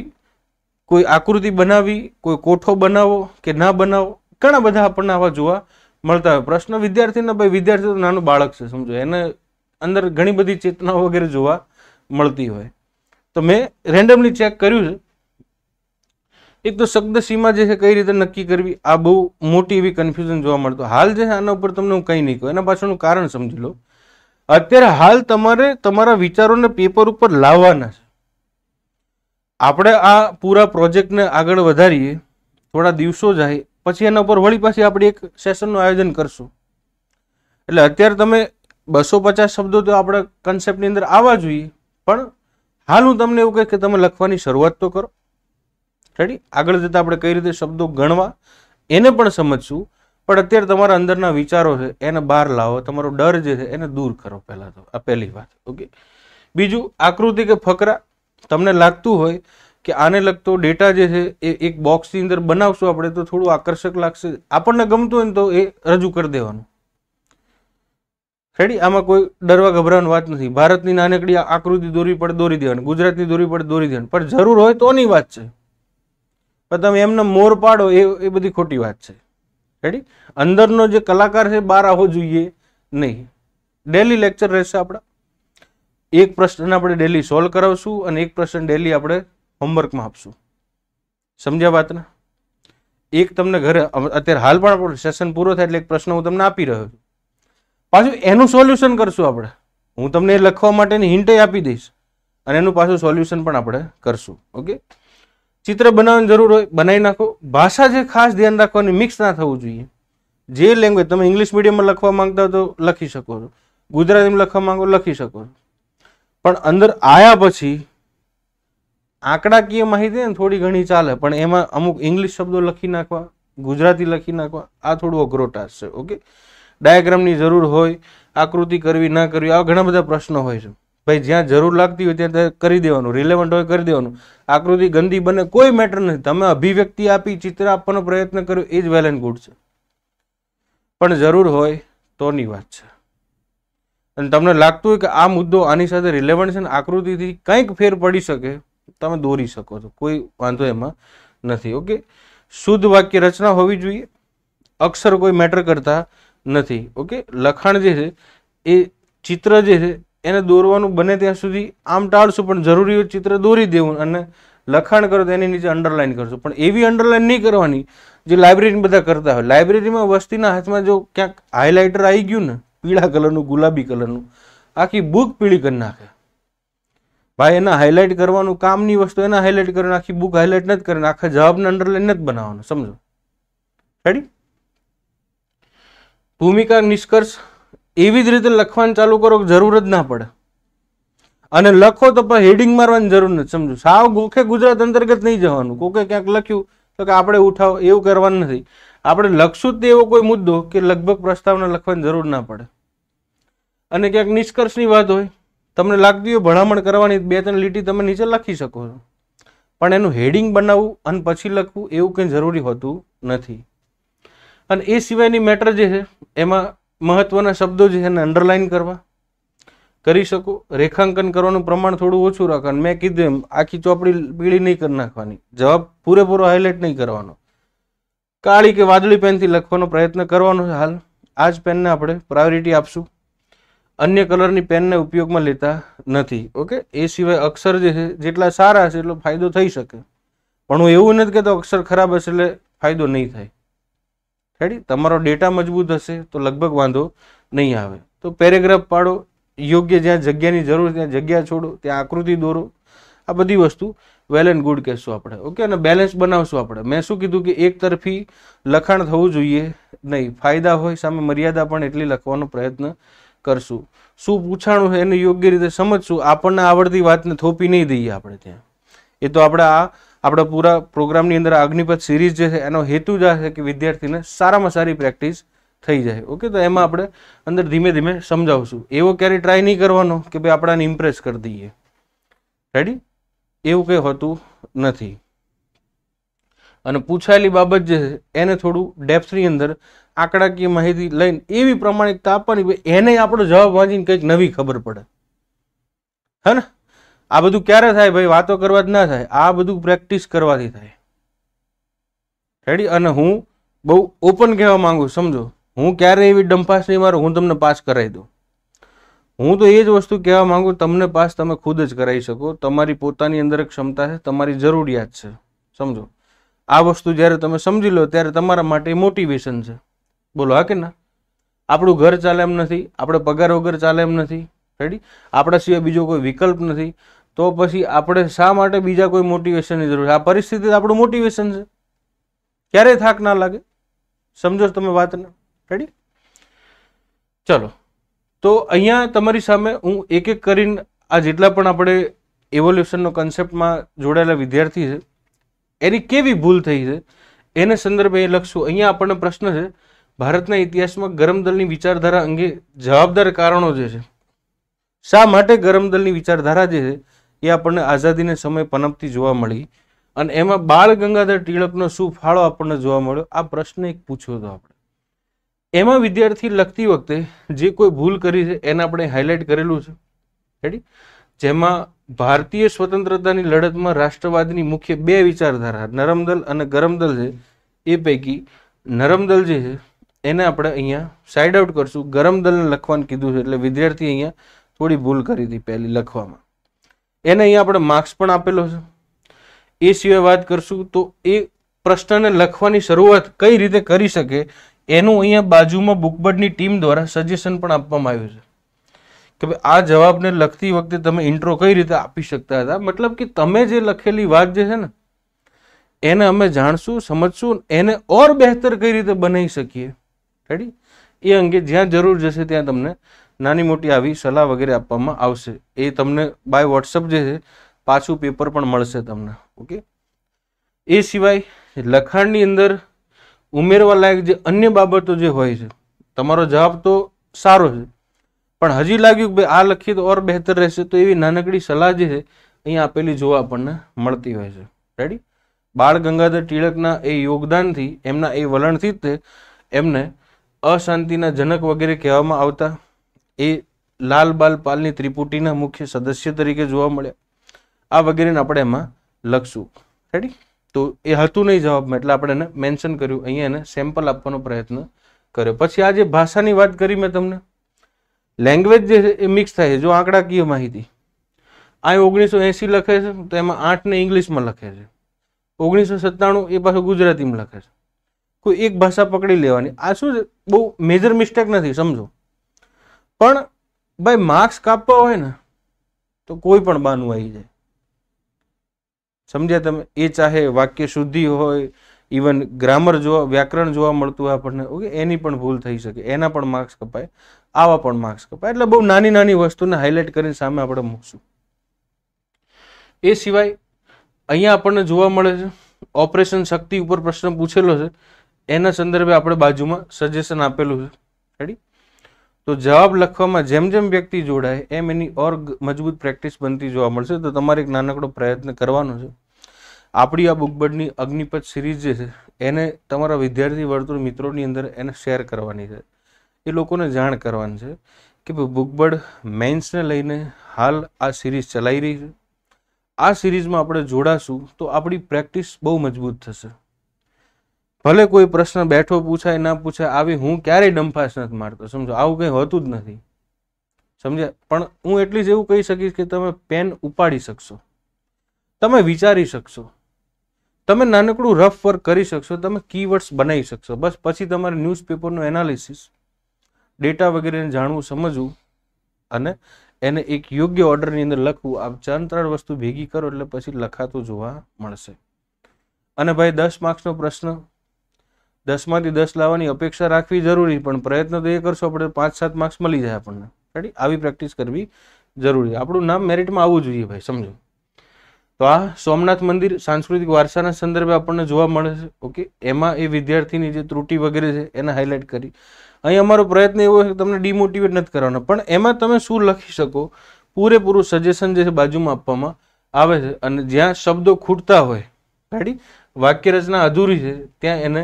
કોઈ આકૃતિ બનાવી કોઈ કોઠો બનાવો કે ના બનાવો ઘણા બધા આપણને આવા જોવા મળતા હોય પ્રશ્ન વિદ્યાર્થીના ભાઈ વિદ્યાર્થી તો નાનું બાળક છે સમજો એને અંદર ઘણી બધી ચેતનાઓ વગેરે જોવા મળતી હોય તો મેં રેન્ડમલી ચેક કર્યું છે એક તો શબ્દ સીમા જે છે કઈ રીતે નક્કી કરવી આ બહુ મોટી એવી કન્ફ્યુઝન જોવા મળતું હાલ જે છે આના ઉપર તમને હું કંઈ નહીં કહું એના પાછળનું કારણ સમજી લો અત્યારે હાલ તમારે તમારા વિચારોને પેપર ઉપર લાવવાના છે આપણે આ પૂરા પ્રોજેક્ટને આગળ વધારીએ થોડા દિવસો જાય પછી એના ઉપર વળી પાછી આપણે એક સેશનનું આયોજન કરશું એટલે અત્યારે તમે બસો પચાસ શબ્દો તો આપણે કન્સેપ્ટની અંદર આવવા જોઈએ પણ હાલ હું તમને એવું કહે કે તમે લખવાની શરૂઆત તો કરો રેડી આગળ જતાં આપણે કઈ રીતે શબ્દો ગણવા એને પણ સમજશું પણ અત્યારે તમારા અંદરના વિચારો છે એને બહાર લાવો તમારો ડર જે છે એને દૂર કરો પહેલાં તો આ પહેલી વાત ઓકે બીજું આકૃતિ કે ફકરા તમને લાગતું હોય કે આને લગતો ડેટા જે છે એ એક બોક્સની અંદર બનાવશું આપણે તો થોડું આકર્ષક લાગશે આપણને ગમતું હોય ને તો એ રજૂ કરી દેવાનું રેડી આમાં કોઈ ડરવા ગભરાવાની વાત નથી ભારતની નાનકડી આકૃતિ દોરવી પડે દોરી દેવાની ગુજરાતની દોરવી પડે દોરી દેવાની પણ જરૂર હોય તોની વાત છે પણ તમે એમને મોર પાડો એ એ બધી ખોટી વાત છે રેડી અંદરનો જે કલાકાર છે બહાર આવવો જોઈએ નહીં ડેલી લેક્ચર રહેશે આપણા એક પ્રશ્ન આપણે ડેલી સોલ્વ કરાવશું અને એક પ્રશ્ન ડેલી આપણે હોમવર્કમાં આપશું સમજ્યા વાતને એક તમને ઘરે અત્યારે હાલ પણ આપણો સેશન પૂરો થાય એટલે એક પ્રશ્ન હું તમને આપી રહ્યો છું પાછું એનું સોલ્યુશન કરશું આપણે હું તમને લખવા માટેની હિન્ટ આપી દઈશ અને એનું પાછું સોલ્યુશન પણ આપણે કરશું ઓકે ચિત્ર બનાવવાની જરૂર હોય બનાવી નાખો ભાષા જે ખાસ ધ્યાન રાખવાની મિક્સ ના થવું જોઈએ જે લેંગ્વેજ તમે ઇંગ્લિશ મીડિયમમાં લખવા માંગતા હો તો લખી શકો છો ગુજરાતીમાં લખવા માંગો લખી શકો છો પણ અંદર આવ્યા પછી આંકડાકીય માહિતી ને થોડી ઘણી ચાલે પણ એમાં અમુક ઇંગ્લિશ શબ્દો લખી નાખવા ગુજરાતી લખી નાખવા આ થોડું અઘરો ટાસ્ક છે ઓકે ડાયાગ્રામની જરૂર હોય આકૃતિ કરવી ના કરવી આવા ઘણા બધા પ્રશ્નો હોય છે ભાઈ જ્યાં જરૂર લાગતી હોય ત્યાં કરી દેવાનું રિલેવન્ટ હોય કરી દેવાનું આકૃતિ ગંદી બને કોઈ મેટર નથી તમે અભિવ્યક્તિ આપી ચિત્ર આપવાનો પ્રયત્ન કર્યો એ જ વેલ એન્ડ ગુડ છે પણ જરૂર હોય તોની વાત છે અને તમને લાગતું હોય કે આ મુદ્દો આની સાથે રિલેવન્ટ છે આકૃતિથી કંઈક ફેર પડી શકે તમે દોરી શકો છો કોઈ વાંધો એમાં નથી ઓકે શુદ્ધ વાક્ય રચના હોવી જોઈએ અક્ષર કોઈ મેટર કરતા નથી ઓકે લખાણ જે છે એ ચિત્ર જે છે એને દોરવાનું બને ત્યાં સુધી આમ ટાળશું પણ જરૂરી હોય ચિત્ર દોરી દેવું અને લખાણ કરો તો એની નીચે અંડરલાઇન કરશો પણ એવી અંડરલાઇન નહીં કરવાની જે લાઇબ્રેરી બધા કરતા હોય લાઇબ્રેરીમાં વસ્તીના હાથમાં જો ક્યાંક હાઇલાઇટર આવી ગયું ને પીળા કલરનું ગુલાબી કલરનું આખી બુક પીળી કરી નાખે ભાઈ એના હાઇલાઇટ કરવાનું કામની વસ્તુ એના હાઇલાઇટ કરવાનું આખી બુક હાઇલાઇટ નથી કરવાનું આખા જવાબને અંડરલાઈન નથી બનાવવાનો સમજો રેડી ભૂમિકા નિષ્કર્ષ એવી જ રીતે લખવાનું ચાલુ કરો કે જરૂર જ ના પડે અને લખો તો પણ હેડિંગ મારવાની જરૂર નથી સમજો સાવ ગોખે ગુજરાત અંતર્ગત નહીં જવાનું કોકે ક્યાંક લખ્યું તો કે આપણે ઉઠાવ એવું કરવાનું નથી આપણે લખશું જ એવો કોઈ મુદ્દો કે લગભગ પ્રસ્તાવના લખવાની જરૂર ના પડે અને ક્યાંક નિષ્કર્ષની વાત હોય તમને લાગતી હોય ભલામણ કરવાની બે ત્રણ લીટી તમે નીચે લખી શકો છો પણ એનું હેડિંગ બનાવવું અને પછી લખવું એવું કંઈ જરૂરી હોતું નથી અને એ સિવાયની મેટર જે છે એમાં મહત્ત્વના શબ્દો જે છે એને અંડરલાઇન કરવા કરી શકો રેખાંકન કરવાનું પ્રમાણ થોડું ઓછું રાખવાનું મેં કીધું એમ આખી ચોપડી પીળી નહીં કરી નાખવાની જવાબ પૂરેપૂરો હાઇલાઇટ નહીં કરવાનો કાળી કે વાદળી પેનથી લખવાનો પ્રયત્ન કરવાનો હાલ આ જ પેનને આપણે પ્રાયોરિટી આપશું અન્ય કલરની પેનને ઉપયોગમાં લેતા નથી ઓકે એ સિવાય અક્ષર જે છે જેટલા સારા હશે એટલો ફાયદો થઈ શકે પણ હું એવું નથી કહેતો અક્ષર ખરાબ હશે એટલે ફાયદો નહીં થાય રેડી તમારો ડેટા મજબૂત હશે તો લગભગ વાંધો નહીં આવે તો પેરેગ્રાફ પાડો યોગ્ય જ્યાં જગ્યાની જરૂર ત્યાં જગ્યા છોડો ત્યાં આકૃતિ દોરો આ બધી વસ્તુ વેલ એન્ડ ગુડ કહેશું આપણે ઓકે અને બેલેન્સ બનાવશું આપણે મેં શું કીધું કે એક તરફી લખાણ થવું જોઈએ નહીં ફાયદા હોય સામે મર્યાદા પણ એટલી લખવાનો પ્રયત્ન કરશું શું પૂછાણું છે એને યોગ્ય રીતે સમજશું આપણને આવડતી વાતને થોપી નહીં દઈએ આપણે ત્યાં એ તો આપણે આ આપણા પૂરા પ્રોગ્રામની અંદર અગ્નિપથ સિરીઝ જે છે એનો હેતુ જ આ છે કે વિદ્યાર્થીને સારામાં સારી પ્રેક્ટિસ થઈ જાય ઓકે તો એમાં આપણે અંદર ધીમે ધીમે સમજાવશું એવો ક્યારેય ટ્રાય નહીં કરવાનો કે ભાઈ આપણાને ઇમ્પ્રેસ કરી દઈએ રેડી એવું કંઈ હોતું નથી અને પૂછાયેલી બાબત જે છે એને થોડું ડેપ્થની અંદર આંકડાકીય માહિતી લઈને એવી પ્રમાણિકતા આપવાની એને આપણો જવાબ વાંચીને કંઈક નવી ખબર પડે હે ને આ બધું ક્યારે થાય ભાઈ વાતો કરવા જ ના થાય આ બધું પ્રેક્ટિસ કરવાથી થાય રેડી અને હું બહુ ઓપન કહેવા માંગુ સમજો હું ક્યારે એવી ડંપાસ નહીં મારું હું તમને પાસ કરાવી દઉં હું તો એ જ વસ્તુ કહેવા માંગુ તમને પાસ તમે ખુદ જ કરાવી શકો તમારી પોતાની અંદર ક્ષમતા છે તમારી જરૂરિયાત છે સમજો આ વસ્તુ જ્યારે તમે સમજી લો ત્યારે તમારા માટે મોટિવેશન છે બોલો હા કે ના આપણું ઘર ચાલે એમ નથી આપણે પગાર વગર ચાલે એમ નથી રેડી આપણા સિવાય બીજો કોઈ વિકલ્પ નથી તો પછી આપણે શા માટે બીજા કોઈ મોટિવેશનની જરૂર છે આ પરિસ્થિતિ આપણું મોટિવેશન છે ક્યારેય થાક ના લાગે સમજો તમે વાતને રેડી ચલો તો અહીંયા તમારી સામે હું એક એક કરીને આ જેટલા પણ આપણે એવોલ્યુશનનો કન્સેપ્ટમાં જોડાયેલા વિદ્યાર્થી છે એની કેવી ભૂલ થઈ છે એને સંદર્ભે લખશું અહીંયા આપણને પ્રશ્ન છે ભારતના ઇતિહાસમાં ગરમ દળની વિચારધારા અંગે જવાબદાર કારણો જે છે શા માટે ગરમ દળની વિચારધારા જે છે એ આપણને આઝાદીને સમય પનપતી જોવા મળી અને એમાં બાળ ગંગાધર ટિળકનો શું ફાળો આપણને જોવા મળ્યો આ પ્રશ્ન એક પૂછ્યો હતો આપણે એમાં વિદ્યાર્થી લખતી વખતે જે કોઈ ભૂલ કરી છે એને આપણે હાઇલાઇટ કરેલું છે રેડી જેમાં ભારતીય સ્વતંત્રતાની લડતમાં રાષ્ટ્રવાદની મુખ્ય બે વિચારધારા નરમદલ અને ગરમદલ છે એ પૈકી નરમદલ જે છે એને આપણે અહીંયા સાઈડ આઉટ કરશું ગરમદલને લખવાનું કીધું છે એટલે વિદ્યાર્થી અહીંયા થોડી ભૂલ કરી હતી પહેલી લખવામાં એને અહીંયા આપણે માર્ક્સ પણ આપેલો છે એ સિવાય વાત કરશું તો એ પ્રશ્નને લખવાની શરૂઆત કઈ રીતે કરી શકે એનું અહીંયા બાજુમાં બુકબર્ડની ટીમ દ્વારા સજેશન પણ આપવામાં આવ્યું છે કે ભાઈ આ જવાબને લખતી વખતે તમે ઇન્ટ્રો કઈ રીતે આપી શકતા હતા મતલબ કે તમે જે લખેલી વાત જે છે ને એને અમે જાણશું સમજશું એને ઓર બહેતર કઈ રીતે બનાવી શકીએ રેડી એ અંગે જ્યાં જરૂર જશે ત્યાં તમને નાની મોટી આવી સલાહ વગેરે આપવામાં આવશે એ તમને બાય વોટ્સઅપ જે છે પાછું પેપર પણ મળશે તમને ઓકે એ સિવાય લખાણની અંદર ઉમેરવા લાયક જે અન્ય બાબતો જે હોય છે તમારો જવાબ તો સારો છે પણ હજી લાગ્યું કે ભાઈ આ લખીએ તો ઓર બહેતર રહેશે તો એવી નાનકડી સલાહ જે છે અહીંયા આપેલી જોવા આપણને મળતી હોય છે રેડી બાળ ગંગાધર ટિળકના એ યોગદાનથી એમના એ વલણથી જ તે એમને અશાંતિના જનક વગેરે કહેવામાં આવતા એ લાલ બાલ પાલની ત્રિપુટીના મુખ્ય સદસ્ય તરીકે જોવા મળ્યા આ વગેરેને આપણે એમાં લખશું રેડી તો એ હતું નહીં જવાબમાં એટલે આપણે એને મેન્શન કર્યું અહીંયા એને સેમ્પલ આપવાનો પ્રયત્ન કર્યો પછી આ જે ભાષાની વાત કરી મેં તમને લેંગ્વેજ જે છે એ મિક્સ થાય છે જો આંકડાકીય માહિતી આ ઓગણીસો એંસી લખે છે તો એમાં આઠને ઇંગ્લિશમાં લખે છે ઓગણીસો સત્તાણું એ પાછું ગુજરાતીમાં લખે છે કોઈ એક ભાષા પકડી લેવાની આ શું છે બહુ મેજર મિસ્ટેક નથી સમજો પણ ભાઈ માર્ક્સ કાપવા હોય ને તો કોઈ પણ બાનું આવી જાય સમજ્યા તમે એ ચાહે વાક્ય શુદ્ધિ હોય ઇવન ગ્રામર જોવા વ્યાકરણ જોવા મળતું હોય આપણને ઓકે એની પણ ભૂલ થઈ શકે એના પણ માર્ક્સ કપાય આવા પણ માર્ક્સ કપાય એટલે બહુ નાની નાની વસ્તુને હાઇલાઇટ કરીને સામે આપણે મૂકશું એ સિવાય અહીંયા આપણને જોવા મળે છે ઓપરેશન શક્તિ ઉપર પ્રશ્ન પૂછેલો છે એના સંદર્ભે આપણે બાજુમાં સજેશન આપેલું છે રેડી તો જવાબ લખવામાં જેમ જેમ વ્યક્તિ જોડાય એમ એની ઓર મજબૂત પ્રેક્ટિસ બનતી જોવા મળશે તો તમારે એક નાનકડો પ્રયત્ન કરવાનો છે આપણી આ બુકબર્ડની અગ્નિપથ સિરીઝ જે છે એને તમારા વિદ્યાર્થી વર્તુળ મિત્રોની અંદર એને શેર કરવાની છે એ લોકોને જાણ કરવાની છે કે બુકબર્ડ મેન્સને લઈને હાલ આ સિરીઝ ચલાવી રહી છે આ સિરીઝમાં આપણે જોડાશું તો આપણી પ્રેક્ટિસ બહુ મજબૂત થશે ભલે કોઈ પ્રશ્ન બેઠો પૂછાય ના પૂછાય આવી હું ક્યારેય ડંફાશ નથી મારતો સમજો આવું કંઈ હોતું જ નથી સમજ્યા પણ હું એટલી જ એવું કહી શકીશ કે તમે પેન ઉપાડી શકશો તમે વિચારી શકશો તમે નાનકડું રફ વર્ક કરી શકશો તમે કીવર્ડ્સ બનાવી શકશો બસ પછી તમારે ન્યૂઝપેપરનું એનાલિસિસ ડેટા વગેરેને જાણવું સમજવું અને એને એક યોગ્ય ઓર્ડરની અંદર લખવું આપ ચાર ત્રણ વસ્તુ ભેગી કરો એટલે પછી લખાતું જોવા મળશે અને ભાઈ દસ માર્ક્સનો પ્રશ્ન દસમાંથી દસ લાવવાની અપેક્ષા રાખવી જરૂરી પણ પ્રયત્ન તો એ કરશો આપણે પાંચ સાત માર્ક્સ મળી જાય આપણને રેડી આવી પ્રેક્ટિસ કરવી જરૂરી આપણું નામ મેરિટમાં આવવું જોઈએ ભાઈ સમજો તો આ સોમનાથ મંદિર સાંસ્કૃતિક વારસાના સંદર્ભે આપણને જોવા મળે છે ઓકે એમાં એ વિદ્યાર્થીની જે ત્રુટિ વગેરે છે એને હાઇલાઇટ કરી અહીં અમારો પ્રયત્ન એવો છે કે તમને ડિમોટિવેટ નથી કરવાનો પણ એમાં તમે શું લખી શકો પૂરેપૂરું સજેશન જે છે બાજુમાં આપવામાં આવે છે અને જ્યાં શબ્દો ખૂટતા હોય રેડી રચના અધૂરી છે ત્યાં એને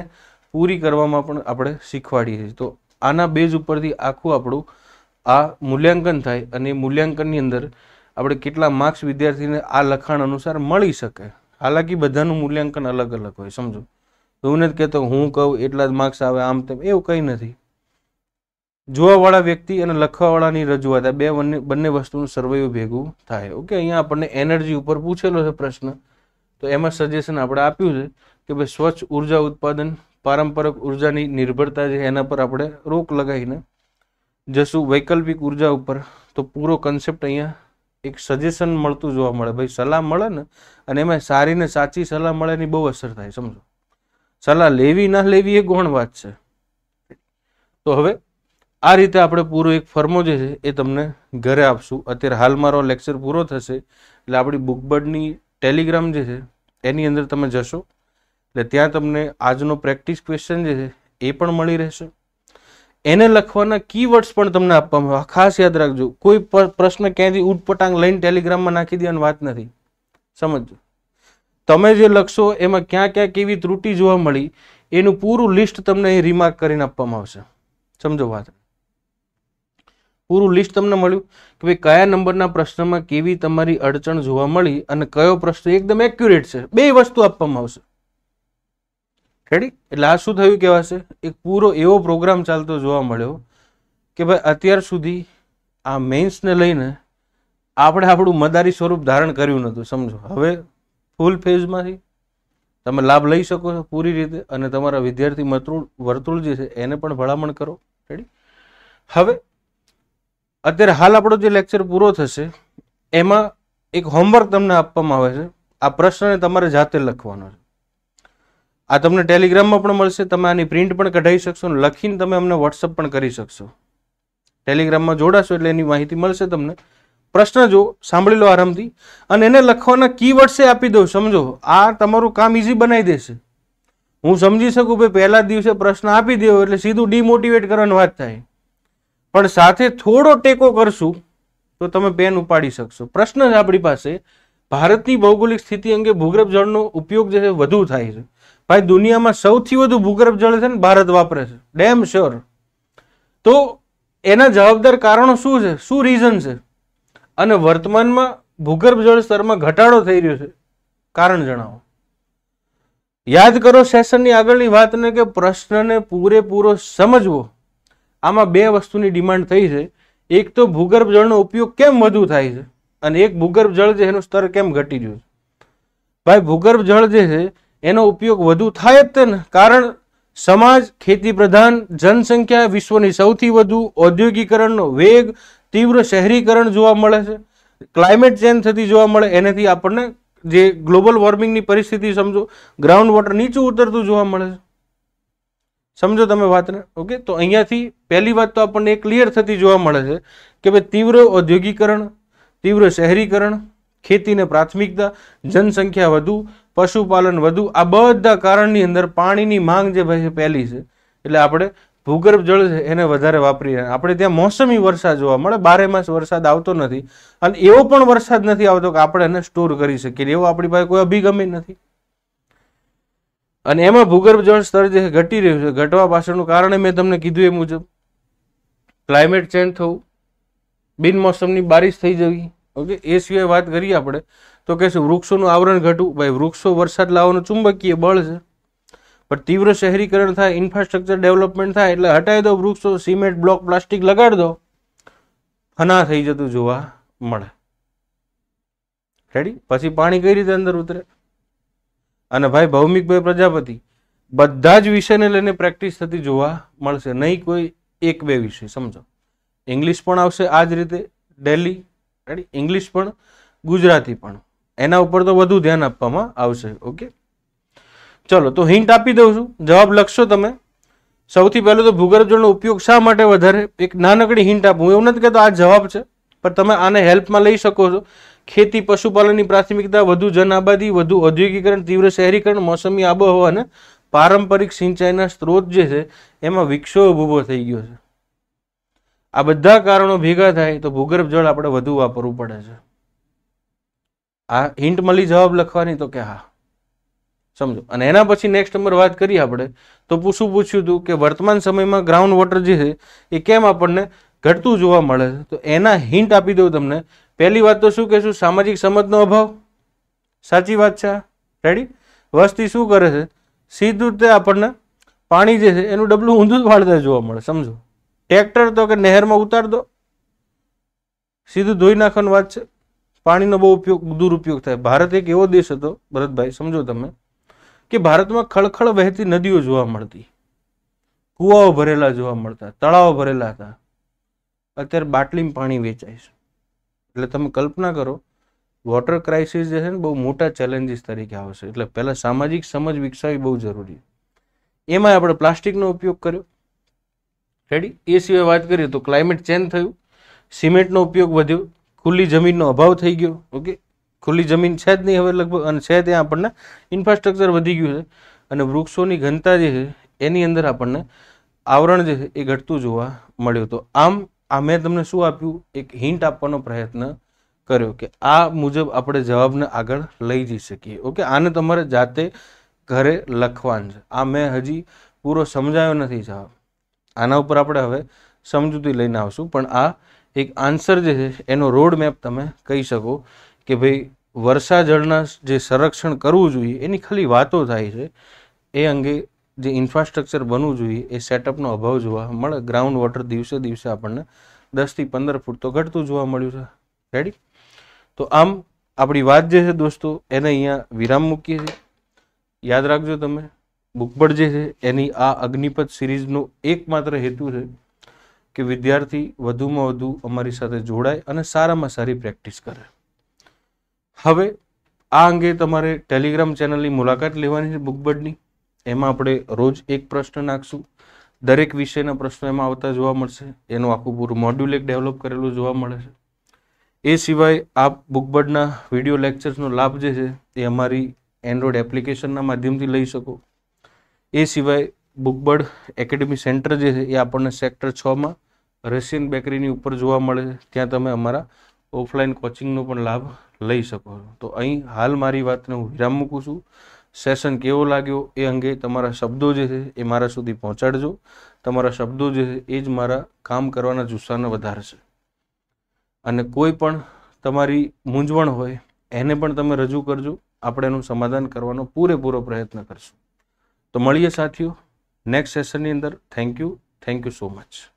પૂરી કરવામાં પણ આપણે શીખવાડીએ છીએ તો આના બેઝ ઉપરથી આખું આપણું આ મૂલ્યાંકન થાય અને મૂલ્યાંકનની અંદર આપણે કેટલા માર્ક્સ વિદ્યાર્થીને આ લખાણ અનુસાર મળી શકે હાલાકી બધાનું મૂલ્યાંકન અલગ અલગ હોય સમજો એવું નથી કહેતો હું કહું એટલા જ માર્ક્સ આવે આમ તેમ એવું કંઈ નથી જોવાવાળા વ્યક્તિ અને લખવાવાળાની રજૂઆત આ બે બંને બંને વસ્તુનું સર્વૈવ ભેગું થાય ઓકે અહીંયા આપણને એનર્જી ઉપર પૂછેલો છે પ્રશ્ન તો એમાં સજેશન આપણે આપ્યું છે કે ભાઈ સ્વચ્છ ઉર્જા ઉત્પાદન પારંપરિક ઉર્જાની નિર્ભરતા છે એના પર આપણે રોક લગાવીને જશું વૈકલ્પિક ઉર્જા ઉપર તો પૂરો કન્સેપ્ટ અહીંયા એક સજેશન મળતું જોવા મળે ભાઈ સલાહ મળે ને અને એમાં સારી ને સાચી સલાહ મળે એની બહુ અસર થાય સમજો સલાહ લેવી ના લેવી એ ગૌણ વાત છે તો હવે આ રીતે આપણે પૂરો એક ફર્મો જે છે એ તમને ઘરે આપશું અત્યારે હાલ મારો લેક્ચર પૂરો થશે એટલે આપણી બુકબર્ડની ટેલિગ્રામ જે છે એની અંદર તમે જશો એટલે ત્યાં તમને આજનો પ્રેક્ટિસ ક્વેશ્ચન જે છે એ પણ મળી રહેશે એને લખવાના કીવર્ડ્સ પણ તમને આપવામાં આવે ખાસ યાદ રાખજો કોઈ પ્રશ્ન ક્યાંથી ઉટપટાંગ લઈને ટેલિગ્રામમાં નાખી દેવાની વાત નથી સમજો તમે જે લખશો એમાં ક્યાં ક્યાં કેવી ત્રુટિ જોવા મળી એનું પૂરું લિસ્ટ તમને અહીં રીમાર્ક કરીને આપવામાં આવશે સમજો વાત પૂરું લિસ્ટ તમને મળ્યું કે ભાઈ કયા નંબરના પ્રશ્નમાં કેવી તમારી અડચણ જોવા મળી અને કયો પ્રશ્ન એકદમ એક્યુરેટ છે બે વસ્તુ આપવામાં આવશે રેડી એટલે આ શું થયું કહેવાશે એક પૂરો એવો પ્રોગ્રામ ચાલતો જોવા મળ્યો કે ભાઈ અત્યાર સુધી આ મેન્સને લઈને આપણે આપણું મદારી સ્વરૂપ ધારણ કર્યું નહોતું સમજો હવે ફૂલ ફેઝમાંથી તમે લાભ લઈ શકો છો પૂરી રીતે અને તમારા વિદ્યાર્થી મતૃળ વર્તુળ જે છે એને પણ ભલામણ કરો રેડી હવે અત્યારે હાલ આપણો જે લેક્ચર પૂરો થશે એમાં એક હોમવર્ક તમને આપવામાં આવે છે આ પ્રશ્નને તમારે જાતે લખવાનો છે આ તમને ટેલિગ્રામમાં પણ મળશે તમે આની પ્રિન્ટ પણ કઢાવી શકશો લખીને તમે અમને વોટ્સઅપ પણ કરી શકશો ટેલિગ્રામમાં જોડાશો એટલે એની માહિતી મળશે તમને પ્રશ્ન જો સાંભળી લો આરામથી અને એને લખવાના કી કીવર્ડ્સે આપી દઉં સમજો આ તમારું કામ ઇઝી બનાવી દેશે હું સમજી શકું ભાઈ પહેલા દિવસે પ્રશ્ન આપી દેવો એટલે સીધું ડિમોટિવેટ કરવાની વાત થાય પણ સાથે થોડો ટેકો કરશું તો તમે પેન ઉપાડી શકશો પ્રશ્ન જ આપણી પાસે ભારતની ભૌગોલિક સ્થિતિ અંગે ભૂગર્ભ જળનો ઉપયોગ જે વધુ થાય છે ભાઈ દુનિયામાં સૌથી વધુ ભૂગર્ભ જળ છે ને ભારત વાપરે છે ડેમ શ્યોર તો એના જવાબદાર કારણો શું છે શું રીઝન છે અને વર્તમાનમાં ભૂગર્ભ જળ સ્તરમાં ઘટાડો થઈ રહ્યો છે કારણ જણાવો યાદ કરો સેશનની આગળની વાતને કે પ્રશ્નને પૂરેપૂરો સમજવો આમાં બે વસ્તુની ડિમાન્ડ થઈ છે એક તો ભૂગર્ભ જળનો ઉપયોગ કેમ વધુ થાય છે અને એક ભૂગર્ભ જળ છે એનું સ્તર કેમ ઘટી રહ્યું છે ભાઈ ભૂગર્ભ જળ જે છે એનો ઉપયોગ વધુ થાય જ તેને કારણ સમાજ ખેતી પ્રધાન જનસંખ્યા વિશ્વની સૌથી વધુ ઔદ્યોગિકરણનો વેગ તીવ્ર શહેરીકરણ જોવા મળે છે ક્લાઇમેટ ચેન્જ થતી જોવા મળે એનાથી આપણને જે ગ્લોબલ વોર્મિંગની પરિસ્થિતિ સમજો ગ્રાઉન્ડ વોટર નીચું ઉતરતું જોવા મળે છે સમજો તમે વાતને ઓકે તો અહીંયાથી પહેલી વાત તો આપણને ક્લિયર થતી જોવા મળે છે કે ભાઈ તીવ્ર ઔદ્યોગિકરણ તીવ્ર શહેરીકરણ ખેતીને પ્રાથમિકતા જનસંખ્યા વધુ પશુપાલન વધુ આ બધા કારણની અંદર પાણીની માંગ જે ભાઈ પહેલી છે એટલે આપણે ભૂગર્ભ જળ છે એને વધારે વાપરીએ આપણે ત્યાં મોસમી વરસાદ જોવા મળે બારે માસ વરસાદ આવતો નથી અને એવો પણ વરસાદ નથી આવતો કે આપણે એને સ્ટોર કરી શકીએ એવો આપણી પાસે કોઈ અભિગમ નથી અને એમાં ભૂગર્ભ જળ સ્તર જે છે ઘટી રહ્યું છે ઘટવા પાછળનું કારણ મેં તમને કીધું એ મુજબ ક્લાઇમેટ ચેન્જ થવું બિનમોસમની બારિશ થઈ જવી ઓકે એ સિવાય વાત કરીએ આપણે તો કહેશું વૃક્ષોનું આવરણ ઘટવું ભાઈ વૃક્ષો વરસાદ લાવવાનું ચુંબકીય બળ છે પણ તીવ્ર શહેરીકરણ થાય ઇન્ફ્રાસ્ટ્રક્ચર ડેવલપમેન્ટ થાય એટલે હટાવી દો વૃક્ષો સિમેન્ટ બ્લોક પ્લાસ્ટિક લગાડી દો હના થઈ જતું જોવા મળે રેડી પછી પાણી કઈ રીતે અંદર ઉતરે અને ભાઈ ભૌમિકભાઈ પ્રજાપતિ બધા જ વિષયને લઈને પ્રેક્ટિસ થતી જોવા મળશે નહીં કોઈ એક બે વિષય સમજો ઇંગ્લિશ પણ આવશે આ જ રીતે ડેલી રેડી ઇંગ્લિશ પણ ગુજરાતી પણ એના ઉપર તો વધુ ધ્યાન આપવામાં આવશે ઓકે ચલો તો હિન્ટ આપી દઉં છું જવાબ લખશો તમે સૌથી પહેલું તો ભૂગર્ભ જળનો ઉપયોગ શા માટે વધારે એક નાનકડી હિન્ટ આપું એવું નથી કહેતો આ જવાબ છે પણ તમે આને હેલ્પમાં લઈ શકો છો ખેતી પશુપાલનની પ્રાથમિકતા વધુ જન આબાદી વધુ ઔદ્યોગિકરણ તીવ્ર શહેરીકરણ મોસમી આબોહવા અને પારંપરિક સિંચાઈના સ્ત્રોત જે છે એમાં વિક્ષોભ ઊભો થઈ ગયો છે આ બધા કારણો ભેગા થાય તો ભૂગર્ભ જળ આપણે વધુ વાપરવું પડે છે આ હિન્ટ મળી જવાબ લખવાની તો કે હા સમજો અને એના પછી નેક્સ્ટ નંબર વાત કરીએ આપણે તો પૂછું પૂછ્યું હતું કે વર્તમાન સમયમાં ગ્રાઉન્ડ વોટર જે છે એ કેમ આપણને ઘટતું જોવા મળે છે તો એના હિન્ટ આપી દઉં તમને પહેલી વાત તો શું કહેશું સામાજિક સમજનો અભાવ સાચી વાત છે રેડી વસ્તી શું કરે છે સીધું તે આપણને પાણી જે છે એનું ડબલું ઊંધું વાળતા જોવા મળે સમજો ટ્રેક્ટર તો કે નહેરમાં ઉતાર દો સીધું ધોઈ નાખવાની વાત છે પાણીનો બહુ ઉપયોગ દુરુપયોગ થાય ભારત એક એવો દેશ હતો ભરતભાઈ સમજો તમે કે ભારતમાં ખળખળ વહેતી નદીઓ જોવા મળતી કુવાઓ ભરેલા જોવા મળતા તળાવો ભરેલા હતા અત્યારે બાટલીમાં પાણી વેચાય છે એટલે તમે કલ્પના કરો વોટર ક્રાઇસિસ જે છે ને બહુ મોટા ચેલેન્જીસ તરીકે આવશે એટલે પહેલાં સામાજિક સમજ વિકસાવી બહુ જરૂરી એમાં આપણે પ્લાસ્ટિકનો ઉપયોગ કર્યો રેડી એ સિવાય વાત કરીએ તો ક્લાઇમેટ ચેન્જ થયું સિમેન્ટનો ઉપયોગ વધ્યો ખુલ્લી જમીનનો અભાવ થઈ ગયો ઓકે ખુલ્લી જમીન છે જ નહીં હવે લગભગ અને છે ત્યાં આપણને ઇન્ફ્રાસ્ટ્રક્ચર વધી ગયું છે અને વૃક્ષોની ઘનતા જે છે એની અંદર આપણને આવરણ જે છે એ ઘટતું જોવા મળ્યું તો આમ આ મેં તમને શું આપ્યું એક હિન્ટ આપવાનો પ્રયત્ન કર્યો કે આ મુજબ આપણે જવાબને આગળ લઈ જઈ શકીએ ઓકે આને તમારે જાતે ઘરે લખવાનું છે આ મેં હજી પૂરો સમજાયો નથી જવાબ આના ઉપર આપણે હવે સમજૂતી લઈને આવશું પણ આ એક આન્સર જે છે એનો રોડ મેપ તમે કહી શકો કે ભાઈ વર્ષા જળના જે સંરક્ષણ કરવું જોઈએ એની ખાલી વાતો થાય છે એ અંગે જે ઇન્ફ્રાસ્ટ્રક્ચર બનવું જોઈએ એ સેટઅપનો અભાવ જોવા મળે ગ્રાઉન્ડ વોટર દિવસે દિવસે આપણને દસથી પંદર ફૂટ તો ઘટતું જોવા મળ્યું છે રેડી તો આમ આપણી વાત જે છે દોસ્તો એને અહીંયા વિરામ મૂકીએ છીએ યાદ રાખજો તમે બુકબળ જે છે એની આ અગ્નિપથ સિરીઝનો એકમાત્ર હેતુ છે કે વિદ્યાર્થી વધુમાં વધુ અમારી સાથે જોડાય અને સારામાં સારી પ્રેક્ટિસ કરે હવે આ અંગે તમારે ટેલિગ્રામ ચેનલની મુલાકાત લેવાની છે બુકબર્ડની એમાં આપણે રોજ એક પ્રશ્ન નાખશું દરેક વિષયના પ્રશ્નો એમાં આવતા જોવા મળશે એનું આખું પૂરું મોડ્યુલ એક ડેવલપ કરેલું જોવા મળે છે એ સિવાય આપ બુકબર્ડના વિડીયો લેક્ચર્સનો લાભ જે છે એ અમારી એન્ડ્રોઈડ એપ્લિકેશનના માધ્યમથી લઈ શકો એ સિવાય બુકબર્ડ એકેડમી સેન્ટર જે છે એ આપણને સેક્ટર છમાં રશિયન બેકરીની ઉપર જોવા મળે ત્યાં તમે અમારા ઓફલાઈન કોચિંગનો પણ લાભ લઈ શકો છો તો અહીં હાલ મારી વાતને હું વિરામ મૂકું છું સેશન કેવો લાગ્યો એ અંગે તમારા શબ્દો જે છે એ મારા સુધી પહોંચાડજો તમારા શબ્દો જે છે એ જ મારા કામ કરવાના જુસ્સાને વધારશે અને કોઈ પણ તમારી મૂંઝવણ હોય એને પણ તમે રજૂ કરજો આપણે એનું સમાધાન કરવાનો પૂરેપૂરો પ્રયત્ન કરશું તો મળીએ સાથીઓ નેક્સ્ટ સેશનની અંદર thank you thank you so much